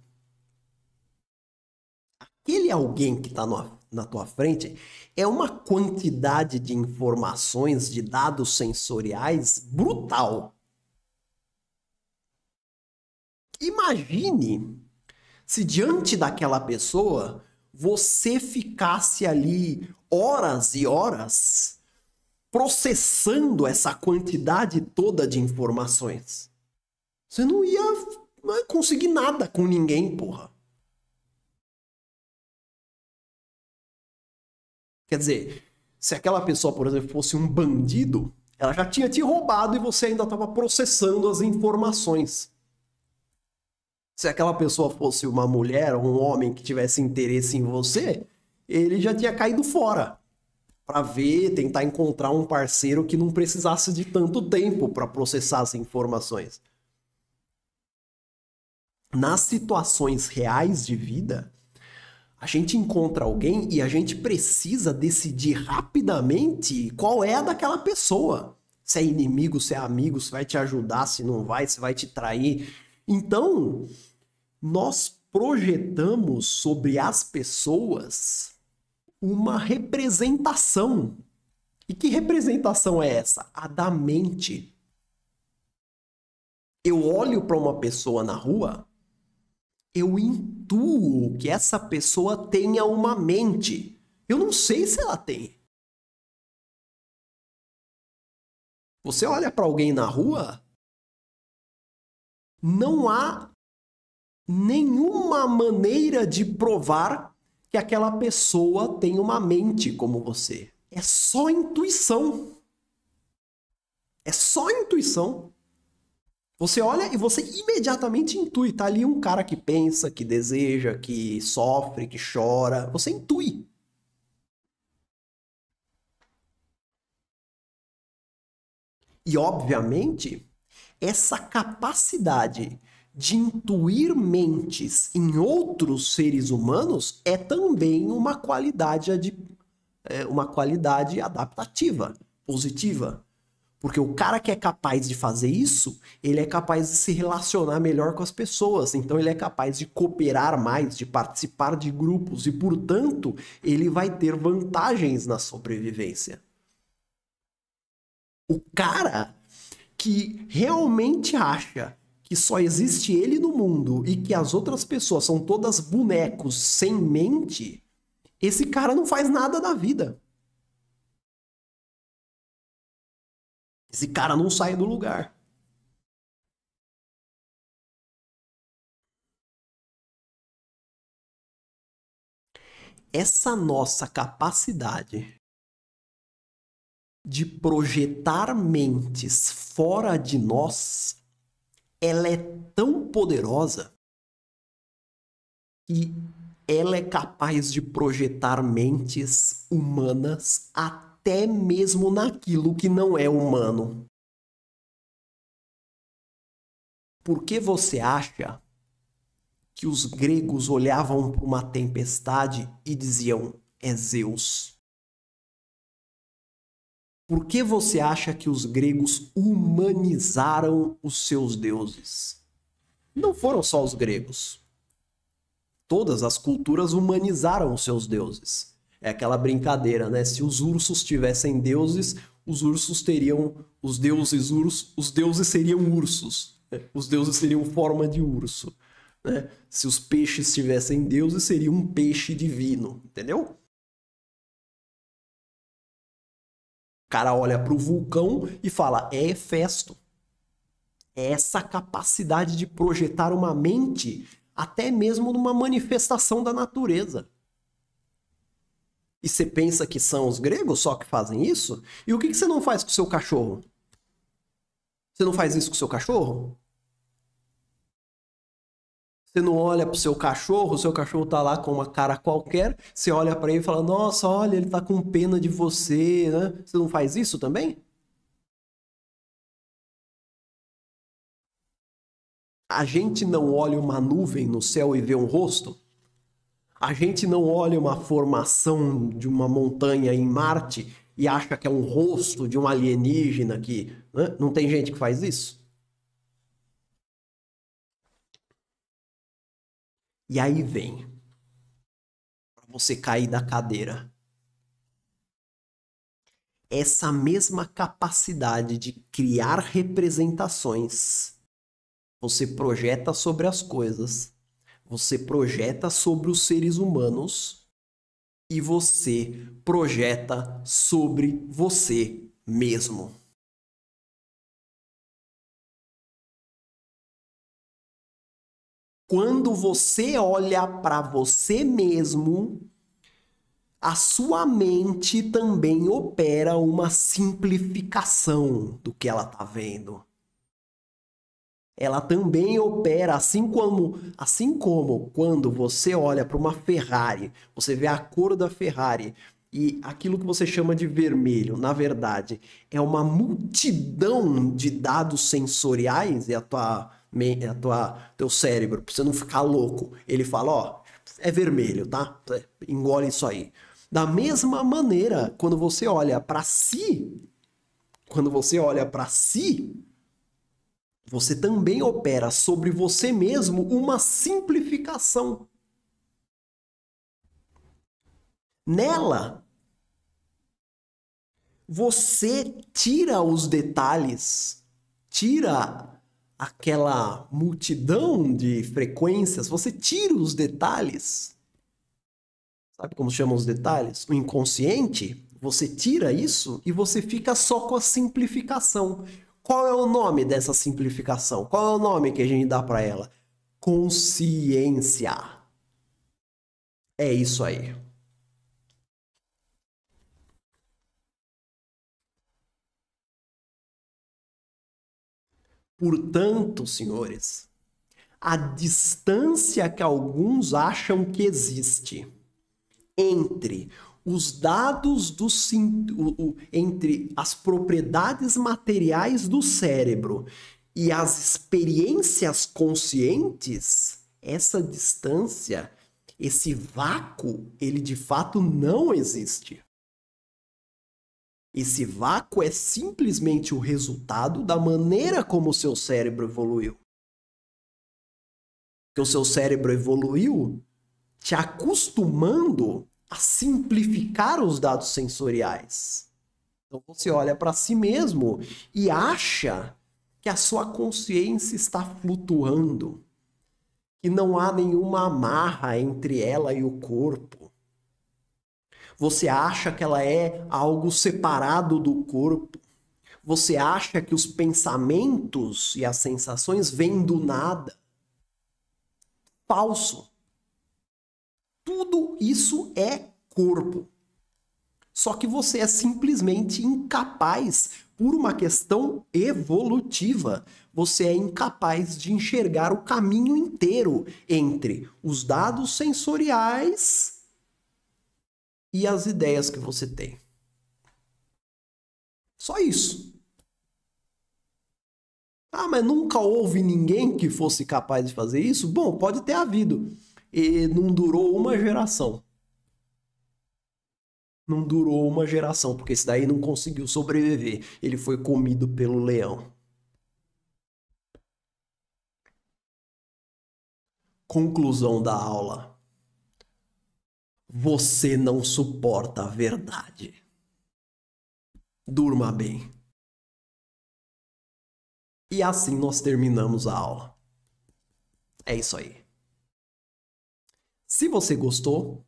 Aquele alguém que está na tua frente é uma quantidade de informações, de dados sensoriais brutal. Imagine se diante daquela pessoa você ficasse ali horas e horas processando essa quantidade toda de informações. Você não ia não é conseguir nada com ninguém, porra. Quer dizer, se aquela pessoa, por exemplo, fosse um bandido, ela já tinha te roubado e você ainda estava processando as informações. Se aquela pessoa fosse uma mulher ou um homem que tivesse interesse em você, ele já tinha caído fora para ver, tentar encontrar um parceiro que não precisasse de tanto tempo para processar as informações nas situações reais de vida, a gente encontra alguém e a gente precisa decidir rapidamente qual é a daquela pessoa. Se é inimigo, se é amigo, se vai te ajudar, se não vai, se vai te trair. Então, nós projetamos sobre as pessoas uma representação. E que representação é essa? A da mente. Eu olho para uma pessoa na rua eu intuo que essa pessoa tenha uma mente. Eu não sei se ela tem. Você olha para alguém na rua, não há nenhuma maneira de provar que aquela pessoa tem uma mente como você. É só intuição. É só intuição. Você olha e você imediatamente intui. Tá ali um cara que pensa, que deseja, que sofre, que chora. Você intui. E, obviamente, essa capacidade de intuir mentes em outros seres humanos é também uma qualidade, é, uma qualidade adaptativa, positiva. Porque o cara que é capaz de fazer isso, ele é capaz de se relacionar melhor com as pessoas, então ele é capaz de cooperar mais, de participar de grupos e, portanto, ele vai ter vantagens na sobrevivência. O cara que realmente acha que só existe ele no mundo e que as outras pessoas são todas bonecos sem mente, esse cara não faz nada da vida. Esse cara não sai do lugar. Essa nossa capacidade de projetar mentes fora de nós, ela é tão poderosa que ela é capaz de projetar mentes humanas até até mesmo naquilo que não é humano. Por que você acha que os gregos olhavam para uma tempestade e diziam é Zeus? Por que você acha que os gregos humanizaram os seus deuses? Não foram só os gregos. Todas as culturas humanizaram os seus deuses. É aquela brincadeira, né? Se os ursos tivessem deuses, os ursos teriam os deuses ursos, os deuses seriam ursos. Né? Os deuses seriam forma de urso. Né? Se os peixes tivessem deuses, seria um peixe divino, entendeu? O cara olha para o vulcão e fala: é Hefesto. É essa capacidade de projetar uma mente, até mesmo numa manifestação da natureza. E você pensa que são os gregos só que fazem isso? E o que, que você não faz com o seu cachorro? Você não faz isso com o seu cachorro? Você não olha pro seu cachorro, o seu cachorro tá lá com uma cara qualquer, você olha para ele e fala: "Nossa, olha, ele tá com pena de você", né? Você não faz isso também? A gente não olha uma nuvem no céu e vê um rosto? A gente não olha uma formação de uma montanha em Marte e acha que é um rosto de um alienígena que. Né? Não tem gente que faz isso? E aí vem. para você cair da cadeira. Essa mesma capacidade de criar representações você projeta sobre as coisas você projeta sobre os seres humanos e você projeta sobre você mesmo. Quando você olha para você mesmo, a sua mente também opera uma simplificação do que ela está vendo ela também opera assim como, assim como quando você olha para uma Ferrari, você vê a cor da Ferrari e aquilo que você chama de vermelho, na verdade, é uma multidão de dados sensoriais e é a tua é a tua teu cérebro, para você não ficar louco, ele fala, ó, é vermelho, tá? Engole isso aí. Da mesma maneira, quando você olha para si, quando você olha para si, você também opera sobre você mesmo uma simplificação. Nela, você tira os detalhes, tira aquela multidão de frequências, você tira os detalhes. Sabe como chamam os detalhes? O inconsciente, você tira isso e você fica só com a simplificação. Qual é o nome dessa simplificação? Qual é o nome que a gente dá para ela? Consciência. É isso aí. Portanto, senhores, a distância que alguns acham que existe entre os dados do, entre as propriedades materiais do cérebro e as experiências conscientes, essa distância, esse vácuo, ele de fato não existe. Esse vácuo é simplesmente o resultado da maneira como o seu cérebro evoluiu. Que o seu cérebro evoluiu te acostumando a simplificar os dados sensoriais. Então você olha para si mesmo e acha que a sua consciência está flutuando, que não há nenhuma amarra entre ela e o corpo. Você acha que ela é algo separado do corpo. Você acha que os pensamentos e as sensações vêm do nada. Falso. Tudo isso é corpo. Só que você é simplesmente incapaz, por uma questão evolutiva, você é incapaz de enxergar o caminho inteiro entre os dados sensoriais e as ideias que você tem. Só isso. Ah, mas nunca houve ninguém que fosse capaz de fazer isso? Bom, pode ter havido e não durou uma geração. Não durou uma geração, porque esse daí não conseguiu sobreviver. Ele foi comido pelo leão. Conclusão da aula. Você não suporta a verdade. Durma bem. E assim nós terminamos a aula. É isso aí. Se você gostou,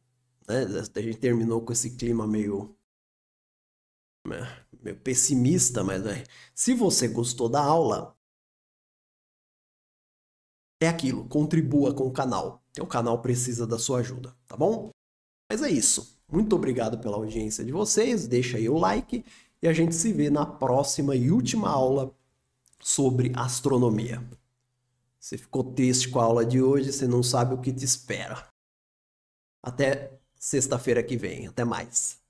né, a gente terminou com esse clima meio, né, meio pessimista, mas né, se você gostou da aula, é aquilo, contribua com o canal. O canal precisa da sua ajuda, tá bom? Mas é isso. Muito obrigado pela audiência de vocês, deixa aí o like e a gente se vê na próxima e última aula sobre astronomia. Você ficou triste com a aula de hoje, você não sabe o que te espera. Até sexta-feira que vem. Até mais.